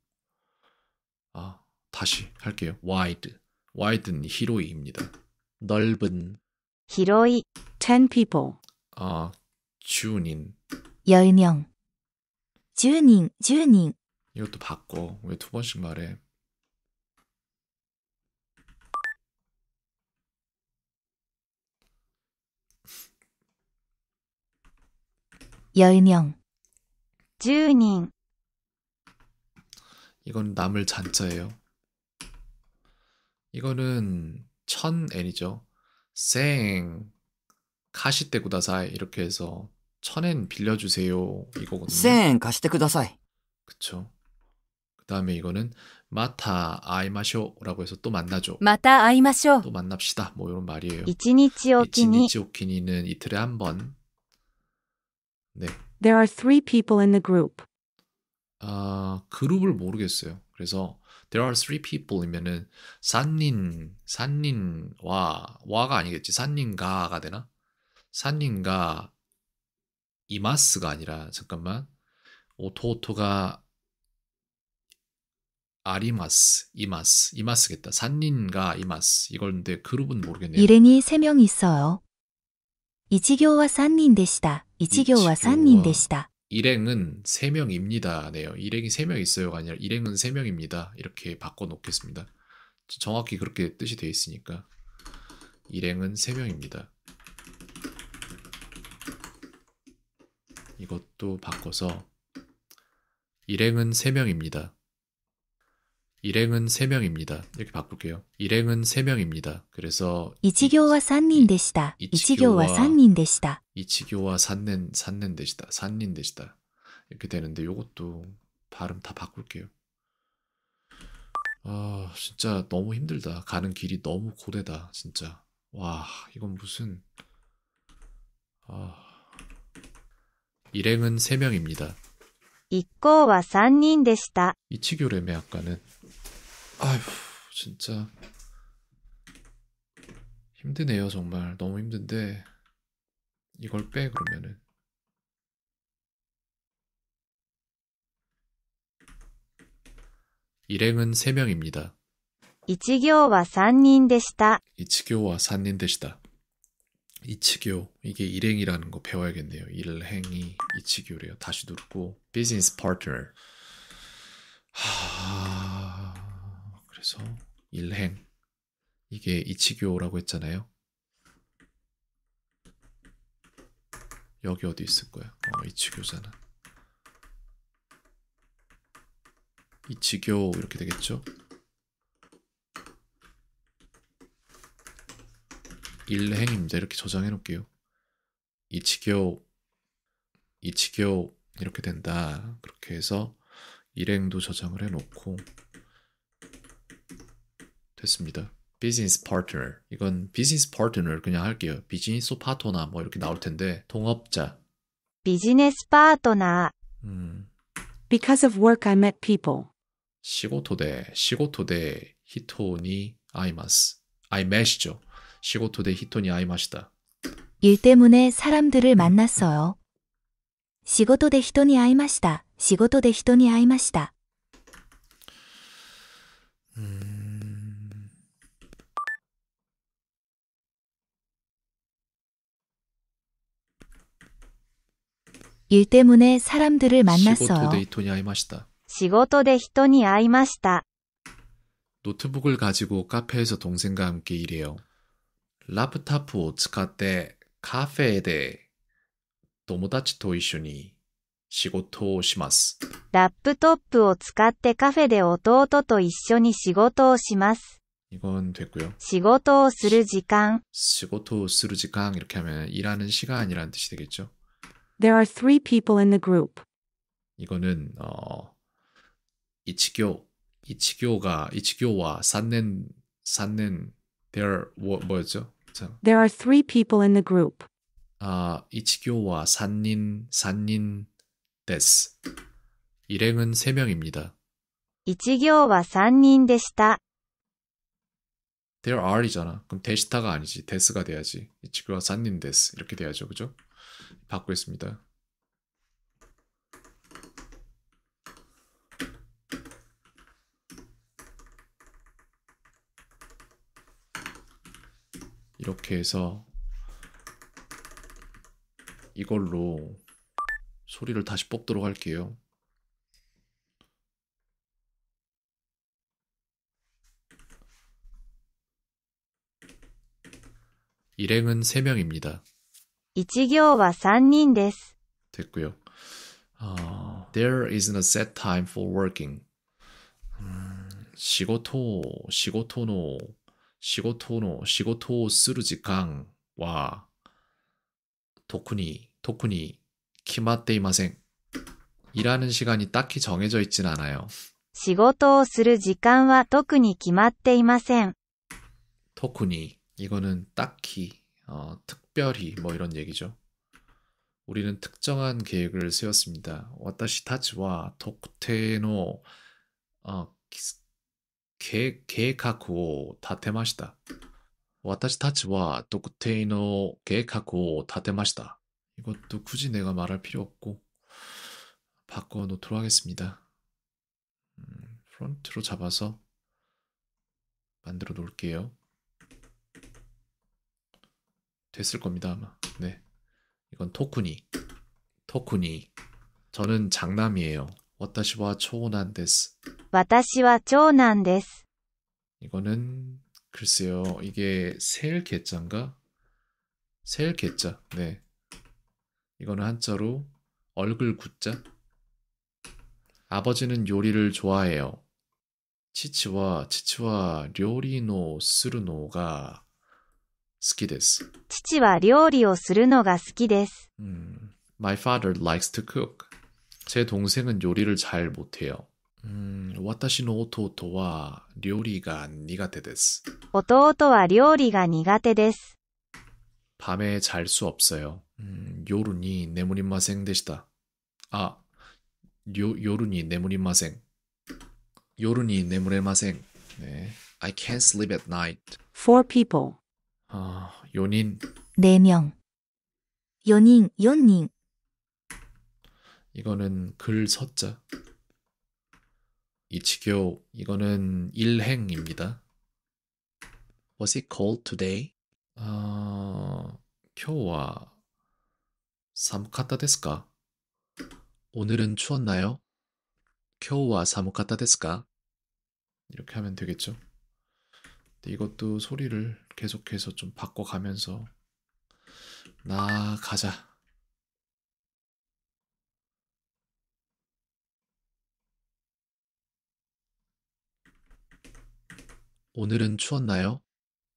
아, 다시 할게요. wide. wide는 히로이입니다. 넓은 히로이 ten people. 아, 주인. 열명 주인, 주인. 이것도 바꿔. 왜 두 번씩 말해? 열명 10인 이건 남을 잔자예요. 이거는 천엔이죠. 생 가시떼 구다사이 이렇게 해서 천엔 빌려주세요 이거거든요. 생 가시떼 구다사이. 그쵸. 그 다음에 이거는 마타 아이마쇼라고 해서 또 만나죠. 마타 아이마쇼. 또 만납시다. 뭐 이런 말이에요. 이치니치 오키니. 이치니치 오키니는 이틀에 한 번. 네. There are three people in the group. 아, 그룹을 모르겠어요. 그래서 there are three people이면은 산닌 산닌와 와가 아니겠지. 산닌가가 되나? 산닌가 이마스가 아니라 잠깐만. 오토오토가 아리마스, 이마스, 이마스겠다. 산닌가 이마스. 이걸근데 그룹은 모르겠네요. 일행이 3명 있어요. 이지교와 산닌 대시다. 1行は3人でした。 일행은 3명입니다. 네요. 일행이 3명 있어요가 아니라 일행은 3명입니다. 이렇게 바꿔 놓겠습니다. 정확히 그렇게 뜻이 되어 있으니까 일행은 3명입니다. 이것도 바꿔서 일행은 3명입니다. 일행은 세명입니다 이렇게 바꿀게요. 일행은 세명입니다 그래서 이치교와 산님 되시다. 이치교와 산님 되시다. 이치교와 산넨 산넨 되시다. 산님 되시다. 이렇게 되는데 이것도 발음 다 바꿀게요. 아, 진짜 너무 힘들다. 가는 길이 너무 고대다 진짜. 와, 이건 무슨 아. 일행은 세명입니다 이코와 산인 되시다. 이치교래매 아까는 아휴 진짜 힘드네요 정말 너무 힘든데 이걸 빼 그러면은 일행은 3명입니다. 이치교와 3인でした. 이치교와 3인でした. 이치교 이게 일행이라는 거 배워야겠네요. 일행이 이치교래요. 다시 누르고 비즈니스 파트너. 하... 그래서 일행 이게 이치교라고 했잖아요. 여기 어디 있을 거야? 어, 이치교잖아. 이치교 이렇게 되겠죠? 일행입니다. 이렇게 저장해 놓을게요. 이치교 이치교 이렇게 된다. 그렇게 해서 일행도 저장을 해 놓고 됐습니다. 비즈니스 파트너 이건 비즈니스 파트너 그냥 할게요. 비즈니스 파트너 뭐 이렇게 나올 텐데 동업자 비즈니스 파트너 음. Because of work I met people. 시고토데 시고토데 히토니 아이마스 아이메시죠. 시고토데 히토니 아이마시다. 일 때문에 사람들을 만났어요. 시고토데 히토니 아이마시다. 시고토데 히토니 아이마시다. 음. 일 때문에 사람들을 仕事 만났어요. で人に会いました。仕事で人に会いました。 노트북을 가지고 카페에서 동생과 함께 일해요. 랍탑을 使って 카페에 友達と一緒に仕事をします.ラップトップを使ってカフェで弟と一緒に仕事をします。 이건 됐고요. 仕事をする時間。仕事をする時間 이렇게 하면 일하는 시간이라는 뜻이 되겠죠. There are three people in the group. 이거는 어 이치교 이치교가 이치교와 산넨 산넨 there 뭐, 뭐였죠? 참. There are three people in the group. 아 이치교와 산닌 산닌 데스 일행은 세 명입니다. 이치교와 산닌 데시타. There are이잖아. 그럼 데시타가 아니지. 데스가 돼야지. 이치교와 산닌 데스 이렇게 돼야죠, 그죠? 바꾸겠습니다. 이렇게 해서 이걸로 소리를 다시 뽑도록 할게요. 일행은 3명입니다. 一行は三人です。됐고요아 there isn't a set time for working. 음仕事仕事の仕事の仕事をする時間は特に特に決まっていません일하는시간이딱히정해져있진않아요仕事をする時間は特に決まっていません特に이거는딱히어특 특별히 뭐 이런 얘기죠. 우리는 특정한 계획을 세웠습니다. 와타시 타치와 독테노 어, 계획 계획하고 다테마시다. 와타시 타치와 독테노 계획하고 다테마시다. 이것도 굳이 내가 말할 필요 없고 바꿔 놓도록 하겠습니다. 음, 프론트로 잡아서 만들어 놓을게요. 됐을 겁니다 아마. 네, 이건 토쿠니. 토쿠니. 저는 장남이에요. 私와 초난です. 私와 초난 데스 이거는 글쎄요. 이게 세일 개자인가? 세일 개자. 네. 이거는 한자로 얼굴 구자. 아버지는 요리를 좋아해요. 치치와 치치와 요리노 쓰르노가 好きです。父は料理をするのが好きです。うん。My father likes to cook. 제동생은요리를잘못해요음私の弟は料理が苦手です弟は料理が苦手です밤에잘수없어요음요루니네무리마생되시다아요요루니네무리마생요루니네무레 I can't sleep at night. Four people. 아, 요닌. 4명. 요닌 요인 이거는 글 서자. 이치교, 이거는 일행입니다. Was it cold today? 아, 어, 겨日は寒かったですか? 오늘은 추웠나요? 겨日は寒かったですか? 이렇게 하면 되겠죠. 이것도 소리를 계속해서 좀 바꿔가면서 나가자. 오늘은 추웠나요?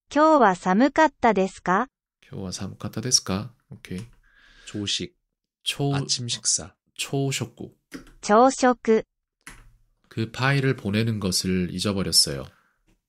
今日は寒かったですか 겨우와 삼갔다 데스까? 오케이. 조식, 초 아침 식사, 초우셨고. 朝그 파일을 보내는 것을 잊어버렸어요.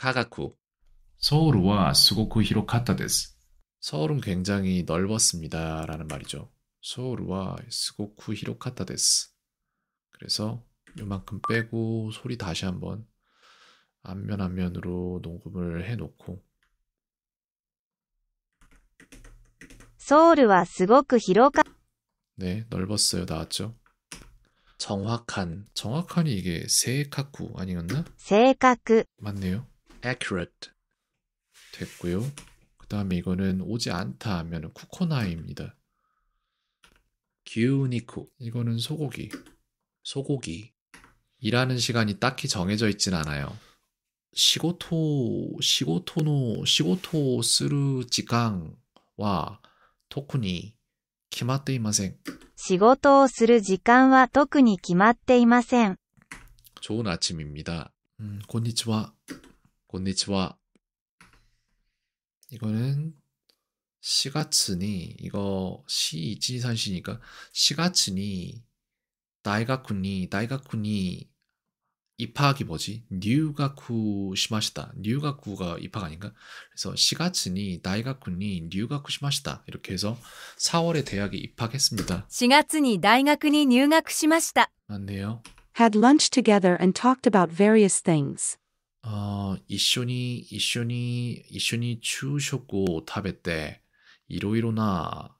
카가쿠 서울와 수고쿠 히로카타 데스 서울은 굉장히 넓었습니다. 라는 말이죠. 서울와 수고쿠 히로카타 데스 그래서 요만큼 빼고 소리 다시 한번 앞면 앞면으로 녹음을 해놓고 서울은 すごく広か 네, 넓었어요. 나왔죠. 정확한, 정확한이 이게 세카쿠 아니었나? 세카쿠 맞네요. accurate 됐고요. 그 다음에 이거는 오지 않다 하면 쿠코나이입니다. 기우니쿠 이거는 소고기 소고기 일하는 시간이 딱히 정해져 있진 않아요. 시고토 시고토노 시고토 쓰루 지강와 토쿠니 決まっていません. 시고토 쓰루 지간와 토쿠니 決まっていません. 좋은 아침입니다. 음, 곤니치와 곤니치와 이거는 시가츠니 이거 시이치산시니까 시가츠니 다이가쿠니 다이가쿠니 입학이 뭐지? 뉴가쿠 시마시다. 뉴가쿠가 입학 아닌가? 그래서 시가츠니 다이가쿠니 뉴가쿠 시마시다. 이렇게 해서 4월에 대학에 입학했습니다. 4月に 大学に入学しました. 맞네요. Had lunch together and talked about various things. あ一緒に、一緒に、一緒に昼食を食べて、いろいろな、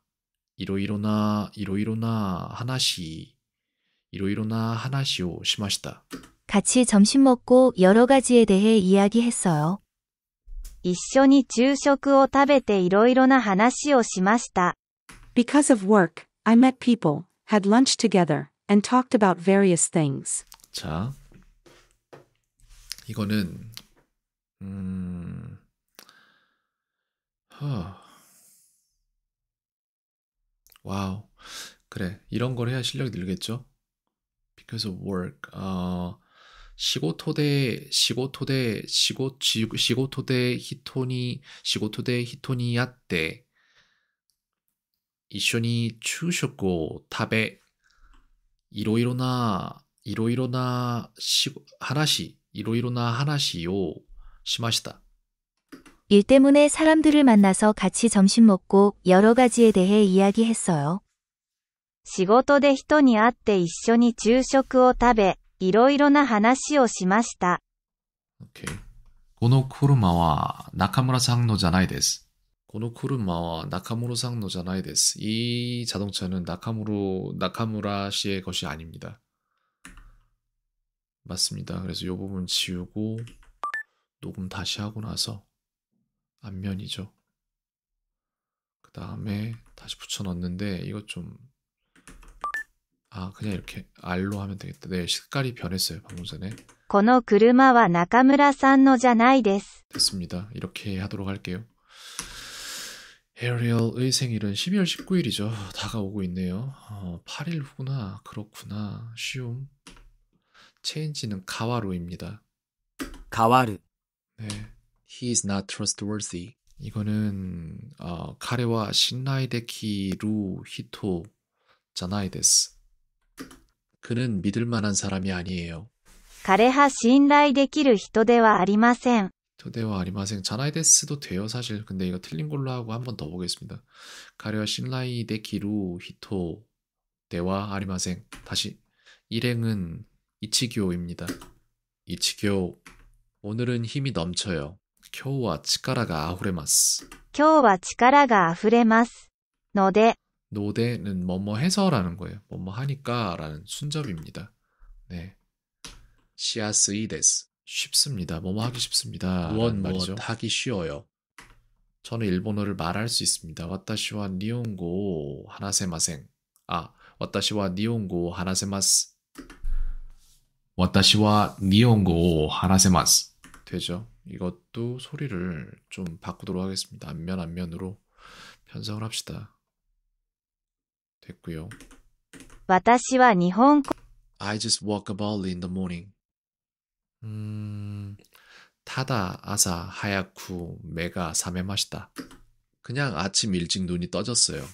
いろいろな、いろいろな話、いろいろな話をしました。같이점심먹고여러가지에대해이야기했어 요。 一緒に昼食を食べていろいろな話をしました。Because of work, I met people, had lunch together, and talked about various things. 자 이거는 음. 허. 와우. 그래. 이런 걸 해야 실력이 늘겠죠? Because of work. 어, 시고토데 시고토데 시고 시, 고토데 히토니 시고토데 히토니 야떼 一緒に昼食を食べいろいろないろいろなし話 이로이로나 하나시요 심하시다. 일 때문에 사람들을 만나서 같이 점심 먹고 여러 가지에 대해 이야기했어요. 仕事で人に会って一緒に昼食を食べ、いろいろな話をしました。Okay. この車は中村さんのじゃないです。この車は中村さんのじゃないです。이자동차는中村、中村씨의것이아닙니다。 맞습니다. 그래서 이 부분 지우고 녹음 다시 하고 나서 앞면이죠. 그 다음에 다시 붙여 넣는데 이것 좀 아, 그냥 이렇게 알로 하면 되겠다. 네, 색깔이 변했어요. 방금 전에. この車は中村さんのじゃないです. 됐습니다. 이렇게 하도록 할게요. 에리얼의 생일은 12월 19일이죠. 다가오고 있네요. 어, 8일 후구나. 그렇구나. 쉬움. 체인지는 가와루입니다. 가와루. 네. He is not trustworthy. 이거는 어, 카레와 신라이데키루 히토 자나이데스. 그는 믿을 만한 사람이 아니에요. 카레하 신라이데키루 히토데와 아리마센. 히토데와 아리마센 자나이데스도 돼요 사실. 근데 이거 틀린 걸로 하고 한번 더 보겠습니다. 카레와 신라이데키루 히토 데와 아리마센. 다시 일행은 이치교입니다. 이치교 오늘은 힘이 넘쳐요. 今日は 치카라가 아후레마스. 今日は 치카라가 아후레마스. 노데 노데는 뭐뭐 해서라는 거예요. 뭐뭐 하니까라는 순접입니다. 네. 시아스이 데스. 쉽습니다. 뭐뭐 하기 쉽습니다. 무언 말이 하기 쉬워요. 저는 일본어를 말할 수 있습니다. 와타시와 니온고 하나세마생. 아, 와타시와 니온고 하나세마스. 와타시와 니온고 하나세 되죠. 이것도 소리를 좀 바꾸도록 하겠습니다. 앞면 앞면으로 편성을 합시다. 됐고요. 私は 일본고 I just walk about in the morning. 음, 타다 아사 하야쿠 메가 사메마시다. 그냥 아침 일찍 눈이 떠졌어요.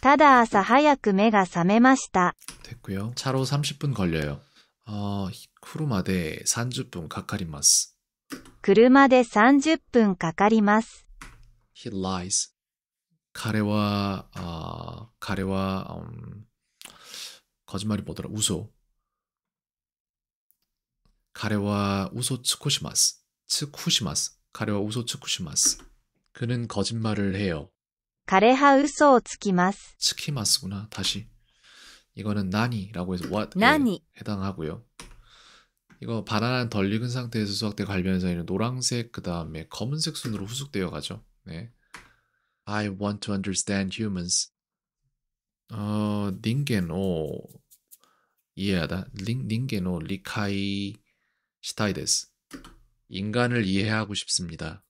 타다 아사 하야쿠 메가 사메마시다. 됐고요. 차로 30분 걸려요. あ車で30分かかります。車で30分かかります。He lies. 彼は、あ彼は、うん、거짓말이뭐더라우彼は嘘つくします。つくします。彼は嘘つくします。그는거짓말을해 요。 彼は嘘をつきます。つきます구다 시。 이거는 나니라고 해서 what 나니. 해당하고요. 이거 바나나는 덜 익은 상태에서 수확된 갈변선에는 노란색 그 다음에 검은색 순으로 후속되어 가죠. 네. I want to understand humans. 어, 닌겐오 이해하다. 닌겐오 리카이 시타이데스. 인간을 이해하고 싶습니다.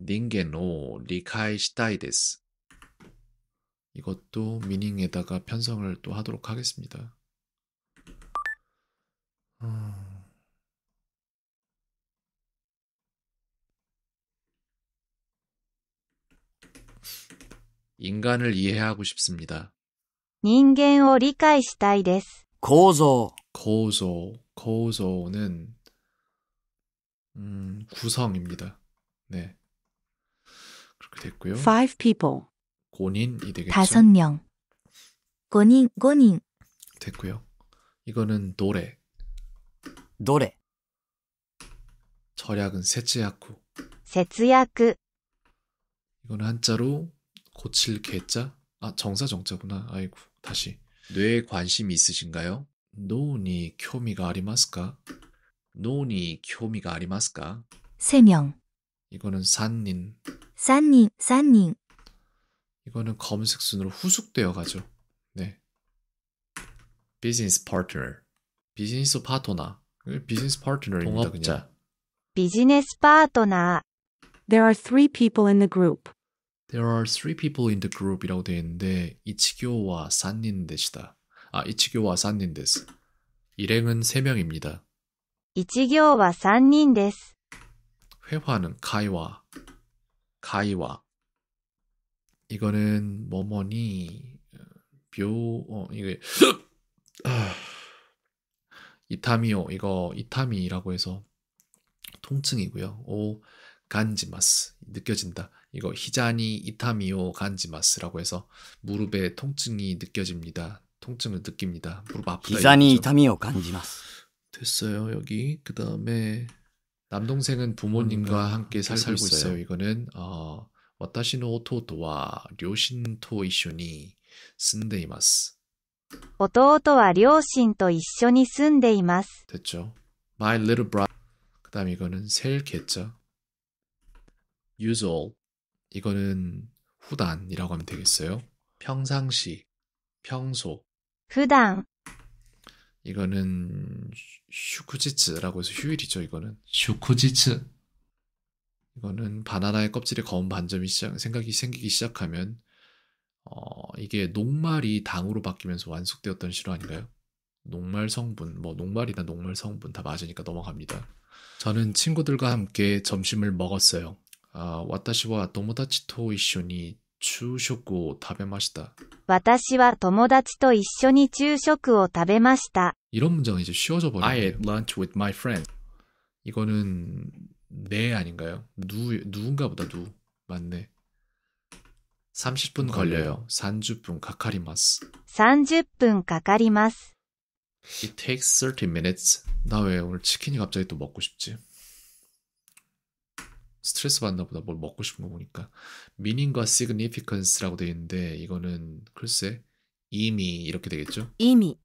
닌겐오 리카이 시타이데스. 이것도 미닝에다가 편성을 또 하도록 하겠습니다. 음. 인간을 이해하고 싶습니다. 人間を理解したいです. 고소. 고소. 고소는 음, 구성입니다. 네. 그렇게 됐고요. Five people. 고닌이 되겠죠. 다섯 명. 고닌, 고닌. 됐고요. 이거는 노래. 노래. 절약은 세츠야쿠. 세츠야쿠. 이거는 한자로 고칠 개자. 아 정사 정자구나. 아이고 다시. 뇌에 관심이 있으신가요? 노니 교미가 아리마스까? 노니 교미가 아리마스까? 세 명. 이거는 산닌. 산닌, 산닌. 이거는 검색 순으로 후숙되어 가죠. 네. 비즈니스 파트너. 비즈니스 파트너. 비즈니스 파트너입니다. 동업자. 비즈니스 파트너. There are three people in the group. There are three people in the group이라고 되어 있는데 이치교와 산닌데시다. 아, 이치교와 산닌데스. 일행은 세 명입니다. 이치교와 산닌데스. 회화는 가이와 가이와 이거는 뭐뭐니 묘 어, 이게 [SNIFFS] 아, 이타미오 이거 이타미라고 해서 통증이고요. 오 간지마스 느껴진다. 이거 히자니 이타미오 간지마스라고 해서 무릎에 통증이 느껴집니다. 통증을 느낍니다. 무릎 아프다. 히자니 이타미오 간지마스. 됐어요 여기 그 다음에 남동생은 부모님과 음, 네. 함께 살고, 살고 있어요. 있어요. 이거는 어 私の弟は両親と一緒に住んでいます。弟は両親と一緒に住んでいます。됐죠 My little brother. 그 다음 이거는 셀겠죠. usual. 이거는 후단이라고 하면 되겠어요. 평상시, 평소. 후단. 이거는 슈쿠지츠라고 해서 휴일이죠, 이거는. 슈쿠지츠. 이거는 바나나의 껍질에 검은 반점이 시작, 생각이 생기기 시작하면 어, 이게 녹말이 당으로 바뀌면서 완숙되었던 실화 아닌가요? 녹말 성분, 뭐 녹말이나 녹말 성분 다 맞으니까 넘어갑니다. 저는 친구들과 함께 점심을 먹었어요. 아, 와타시와 도모다치토 이쇼니 주쇼쿠 다베마시다. 私は友達と一緒に昼食を食べました. 이런 문장이 이제 쉬워져 버려요. I ate lunch with my friend. 이거는 네 아닌가요? 누 누군가 보다 누 맞네. 30분 걸려요. 30분 かかります. 30분 かかります. It takes 30 minutes. 나 왜 오늘 치킨이 갑자기 또 먹고 싶지? 스트레스 받나 보다 뭘 먹고 싶은 거 보니까 meaning과 significance라고 되어 있는데 이거는 글쎄 이미 이렇게 되겠죠? 이미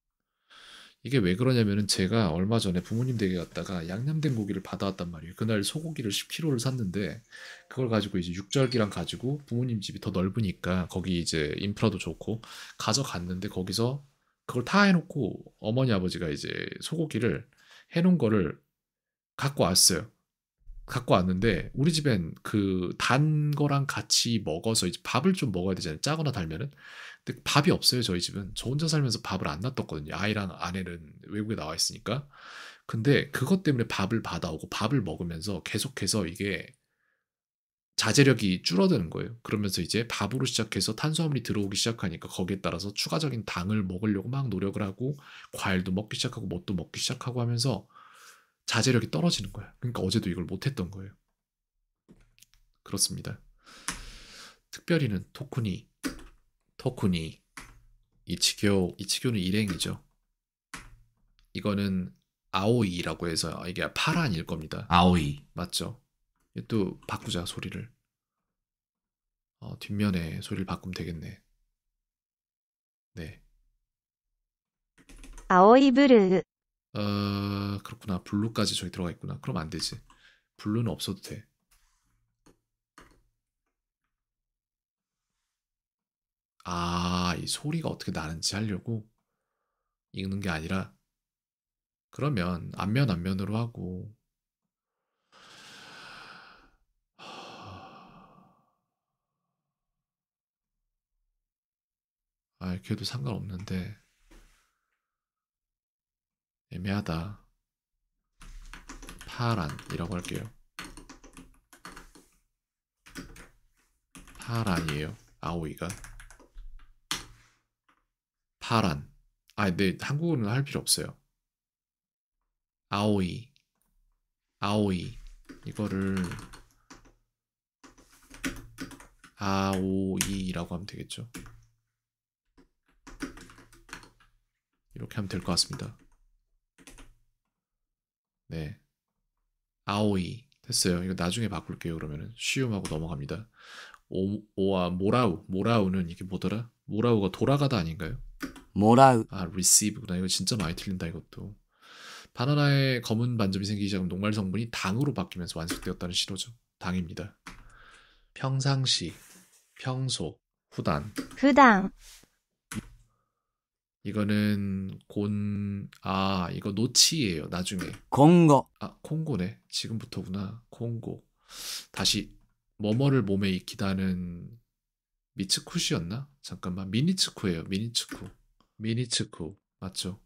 이게 왜 그러냐면은 제가 얼마 전에 부모님 댁에 갔다가 양념된 고기를 받아왔단 말이에요. 그날 소고기를 10kg를 샀는데 그걸 가지고 이제 육절기랑 가지고 부모님 집이 더 넓으니까 거기 이제 인프라도 좋고 가져갔는데 거기서 그걸 다 해놓고 어머니 아버지가 이제 소고기를 해놓은 거를 갖고 왔어요. 갖고 왔는데 우리 집엔 그 단 거랑 같이 먹어서 이제 밥을 좀 먹어야 되잖아요. 짜거나 달면은 근데 밥이 없어요 저희 집은 저 혼자 살면서 밥을 안 놨었거든요 아이랑 아내는 외국에 나와 있으니까 근데 그것 때문에 밥을 받아오고 밥을 먹으면서 계속해서 이게 자제력이 줄어드는 거예요 그러면서 이제 밥으로 시작해서 탄수화물이 들어오기 시작하니까 거기에 따라서 추가적인 당을 먹으려고 막 노력을 하고 과일도 먹기 시작하고 뭣도 먹기 시작하고 하면서 자제력이 떨어지는 거예요 그러니까 어제도 이걸 못했던 거예요 그렇습니다 특별히는 토쿠이 토쿠니 이치교 이치교는 일행이죠. 이거는 아오이라고 해서 이게 파란일 겁니다. 아오이 맞죠? 또 바꾸자 소리를 어, 뒷면에 소리를 바꾸면 되겠네. 네. 아오이 블루. 어 그렇구나 블루까지 저기 들어가 있구나. 그럼 안 되지. 블루는 없어도 돼. 아, 이 소리가 어떻게 나는지 하려고 읽는 게 아니라 그러면 안면 안면으로 하고 아, 걔도 상관없는데 애매하다. 파란이라고 할게요. 파란이에요. 아오이가. 파란. 아, 네, 한국어는 할 필요 없어요. 아오이. 아오이. 이거를 아오이라고 하면 되겠죠. 이렇게 하면 될 것 같습니다. 네. 아오이. 됐어요. 이거 나중에 바꿀게요. 그러면은 쉬움하고 넘어갑니다. 오, 오아 모라우. 모라우는 이게 뭐더라? 모라우가 돌아가다 아닌가요? 모라우. 아, receive구나. 이거 진짜 많이 틀린다 이것도. 바나나에 검은 반점이 생기기 시작하면 녹말 성분이 당으로 바뀌면서 완숙되었다는 신호죠. 당입니다. 평상시, 평소, 후단. 후단. 이거는 곤, 아, 이거 노치예요, 나중에. 콩고. 아, 콩고네. 지금부터구나. 콩고. 다시, 머머를 몸에 익히다는 미츠쿠시였나? 잠깐만, 미니츠쿠예요, 미니츠쿠. 미니츠쿠 맞죠?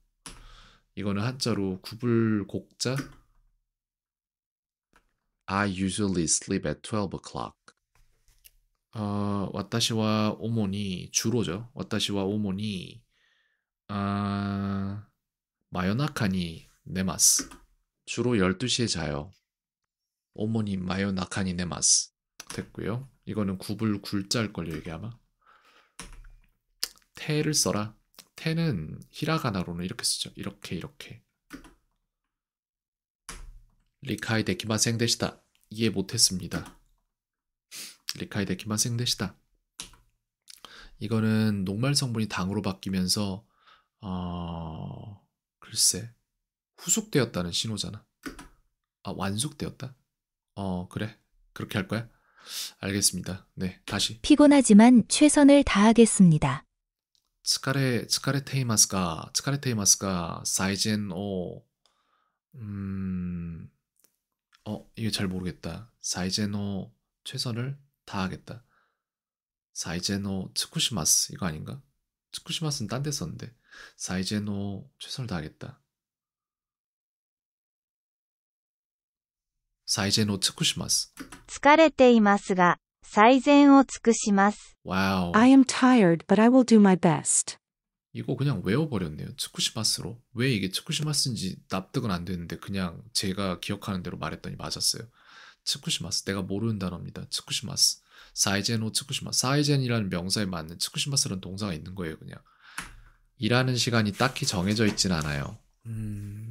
이거는 한자로 구불곡자 I usually sleep at 12 o'clock. 어, 와타시와 오모니 주로죠. 와타시와 오모니 아 마요나카니 네마스. 주로 12시에 자요. 오모니 마요나카니 네마스. 됐고요. 이거는 구불 굴자일 걸요, 이게 아마. 테를 써라. 텐은 히라가나로는 이렇게 쓰죠. 이렇게 이렇게. 리카이 데키마생 대시다. 이해 못했습니다. 리카이 데키마생 대시다. 이거는 녹말 성분이 당으로 바뀌면서 어... 글쎄 후속되었다는 신호잖아. 아 완숙되었다? 어 그래 그렇게 할 거야? 알겠습니다. 네 다시 피곤하지만 최선을 다하겠습니다. 疲れ、疲れていますか疲れていますか最善を、 음, 어, 이게 잘 모르겠다. 사이제노 최선을 다하겠다. 사이제노 츠쿠시마스 이거 아닌가? 츠쿠시마스는 딴데 썼는데 사이제노 최선을 다하겠다. 사이제노 츠쿠시마스. 疲れていますが 最善を尽くします。Wow. I am tired, but I will do my best. 이거 그냥 외워버렸네요. 츠쿠시마스로. 왜 이게 츠쿠시마스인지 납득은 안 되는데 그냥 제가 기억하는 대로 말했더니 맞았어요. 츠쿠시마스. 내가 모르는 단어입니다. 츠쿠시마스. 사이젠오 츠쿠시마. 스 사이젠이라는 명사에 맞는 츠쿠시마스라는 동사가 있는 거예요, 그냥. 일하는 시간이 딱히 정해져 있진 않아요. 음,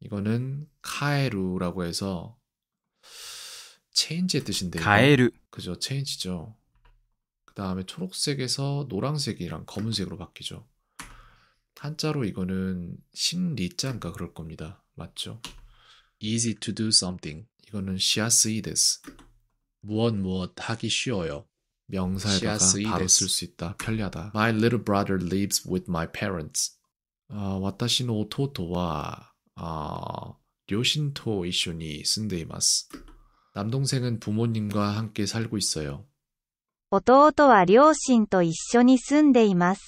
이거는 카에루라고 해서 체인지의 뜻인데 가에루 그죠 체인지죠 그 다음에 초록색에서 노란색이랑 검은색으로 바뀌죠 한자로 이거는 신리자가 그럴 겁니다 맞죠 easy to do something 이거는 시아스이 데스 무엇 무엇 하기 쉬워요 명사에다가 바로 쓸 수 있다 편리하다 My little brother lives with my parents 아, 와타시노 토토와 아, 료신토 이슈니 쓴데이마스. 남동생은 부모님과 함께 살고 있어요. 오오弟は 료신と 이슈니 쓴데이마스.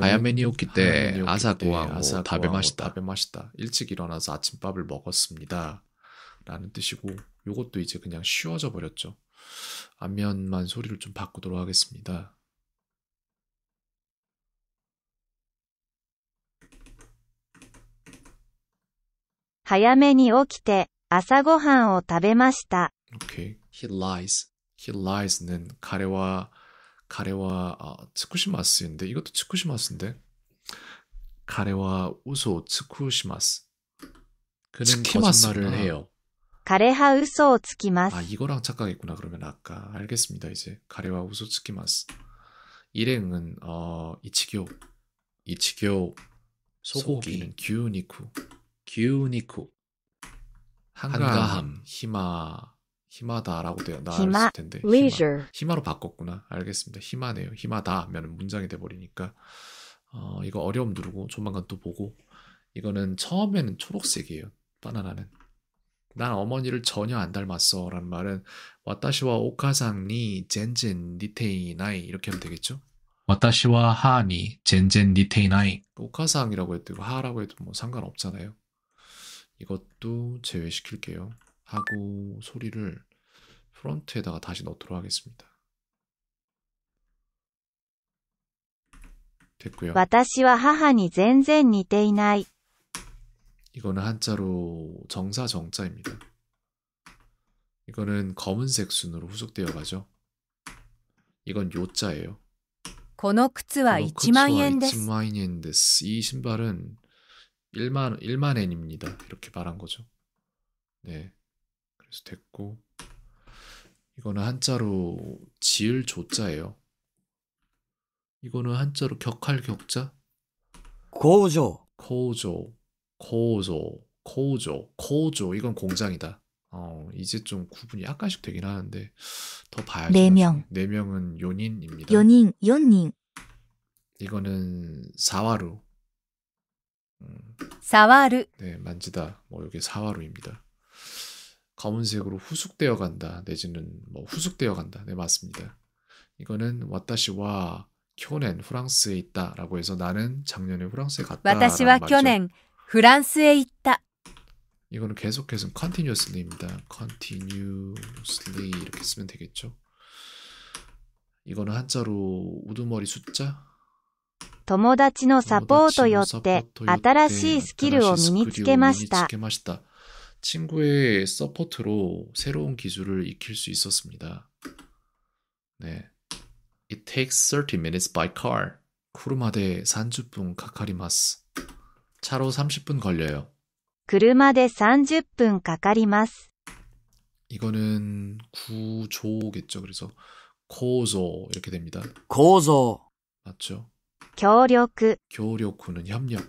아야메니오키때 아사고하고 아사고 다베 마시다. 다베 마시다. 일찍 일어나서 아침밥을 먹었습니다. 라는 뜻이고 요것도 이제 그냥 쉬워져 버렸죠. 안면만 소리를 좀 바꾸도록 하겠습니다. 早めに起きて朝ごはんを食べました。Okay. He lies. He lies 는가래와가래와 아, 츠쿠시마스인데이것도츠쿠시마스인데가래와우소츠쿠시마 스. 그는거짓말을해 요. 가래하우소츠키마 스. 아이거랑착각했구나그러면아까알겠습니다이제가래와우소츠키마 스. 일행은어이치교이치교소고기는소고 기. 규니쿠 기우니쿠 한가함 히마 히마다라고 되어 나왔을 텐데 l e 히마, 로 바꿨구나 알겠습니다 히마네요 히마다면 문장이 돼버리니까 어, 이거 어려움 누르고 조만간 또 보고 이거는 처음에는 초록색이에요 바나나는 난 어머니를 전혀 안 닮았어 라는 말은 와타시와 오카상니 젠젠 니테이나이 이렇게 하면 되겠죠? 와타시와 하니 젠젠 니테이나이 오카상이라고 해도 하라고 해도 뭐 상관없잖아요 이것도 제외시킬게요. 하고 소리를 프론트에다가 다시 넣도록 하겠습니다. 됐고요. 이거는 한자로 정사 정자입니다. 이거는 검은색 순으로 후속되어 가죠. 이건 요자예요. この靴は1万円です.이 신발은 1만 1만 엔입니다. 이렇게 말한 거죠. 네. 그래서 됐고 이거는 한자로 지을 조자예요. 이거는 한자로 격할 격자? 고조. 고조. 고조. 고조. 고조. 이건 공장이다. 어, 이제 좀 구분이 약간씩 되긴 하는데 더 봐야죠. 네 명. 네 명은 요닌입니다. 요닌, 요닌. 이거는 사와루. 사와루. 네, 만지다. 뭐 이게 사와루입니다. 검은색으로 후숙되어 간다. 내지는 뭐 후숙되어 간다. 네, 맞습니다. 이거는 와타시와 쿄넨 프랑스에 있다라고 해서 나는 작년에 프랑스에 갔다. 와타시와 쿄넨 프랑스에 있다. 이거는 계속해서 c o n t i n 입니다 c o n t i n 이렇게 쓰면 되겠죠. 이거는 한자로 우두머리 숫자 友達のサポートよって新しいスキルを身につけました。 친구의 서포트로 새로운 기술을 익힐 수 있었습니다. 네. It takes 30 minutes by car. 구르마데 30분 가까리마스. 차로 30분 걸려요. 구르마데 30분 가까리마스. 이거는 구조겠죠. 그래서 고조 이렇게 됩니다. 고조. 맞죠? 協力. 교력구는 협력.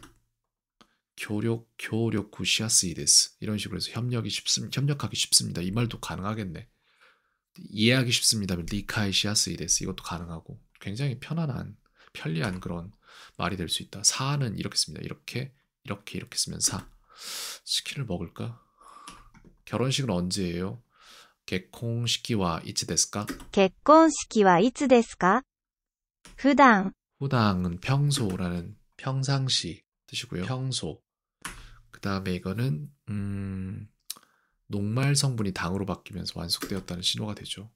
교력, 교력구 시아스이데스. 이런 식으로 해서 협력이 쉽습니다. 협력하기 쉽습니다. 이 말도 가능하겠네. 이해하기 쉽습니다. 리카이 시아스이데스. 이것도 가능하고. 굉장히 편안한, 편리한 그런 말이 될 수 있다. 사는 이렇게 씁니다. 이렇게, 이렇게, 이렇게 쓰면 사. 치킨을 먹을까? 결혼식은 언제예요? 개콘식이와 이츠 데스까? 개콘식이와 이츠 데스까? 普段 호당은 평소라는 평상시 뜻이고요. 평소. 그 다음에 이거는 음, 녹말 성분이 당으로 바뀌면서 완숙되었다는 신호가 되죠.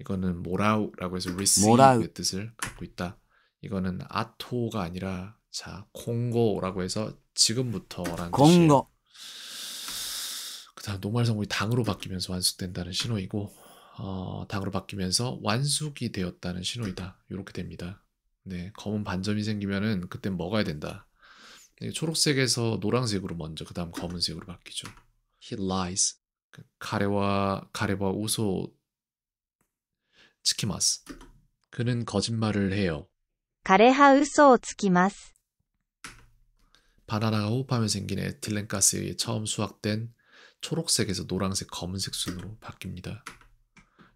이거는 모라우라고 해서 receive의 뜻을 갖고 있다. 이거는 아토가 아니라 자 공고라고 해서 지금부터라는 공고. 그다음 녹말 성분이 당으로 바뀌면서 완숙된다는 신호이고 어, 당으로 바뀌면서 완숙이 되었다는 신호이다. 이렇게 됩니다. 네, 검은 반점이 생기면은 그때 먹어야 된다. 네, 초록색에서 노란색으로 먼저 그다음 검은색으로 바뀌죠. He lies. 가래와가래와 그 우소 치키마스. 그는 거짓말을 해요. 가래하 우소 치키마스. 바나나가 호흡하며 생긴 에틸렌 가스에 의해 처음 수확된 초록색에서 노란색, 검은색 순으로 바뀝니다.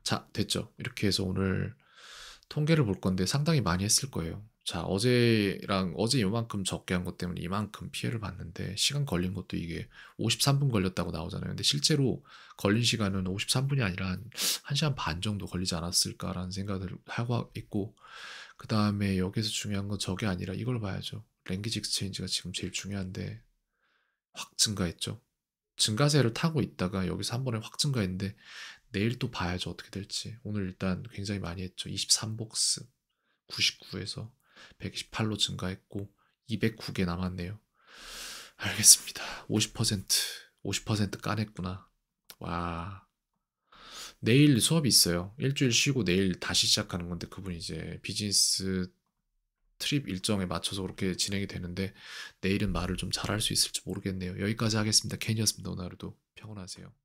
자, 됐죠. 이렇게 해서 오늘 통계를 볼 건데 상당히 많이 했을 거예요. 자, 어제랑 어제 이만큼 적게 한 것 때문에 이만큼 피해를 봤는데 시간 걸린 것도 이게 53분 걸렸다고 나오잖아요. 근데 실제로 걸린 시간은 53분이 아니라 한 1시간 반 정도 걸리지 않았을까라는 생각을 하고 있고 그 다음에 여기서 중요한 건 저게 아니라 이걸 봐야죠. 랭귀지 익스체인지가 지금 제일 중요한데 확 증가했죠. 증가세를 타고 있다가 여기서 한 번에 확 증가했는데 내일 또 봐야죠. 어떻게 될지. 오늘 일단 굉장히 많이 했죠. 23복스 99에서 128로 증가했고 209개 남았네요. 알겠습니다. 50% 50% 까냈구나. 와. 내일 수업이 있어요. 일주일 쉬고 내일 다시 시작하는 건데 그분이 제 비즈니스 트립 일정에 맞춰서 그렇게 진행이 되는데 내일은 말을 좀 잘할 수 있을지 모르겠네요. 여기까지 하겠습니다. 캔이었습니다. 오늘 하루도 평온하세요.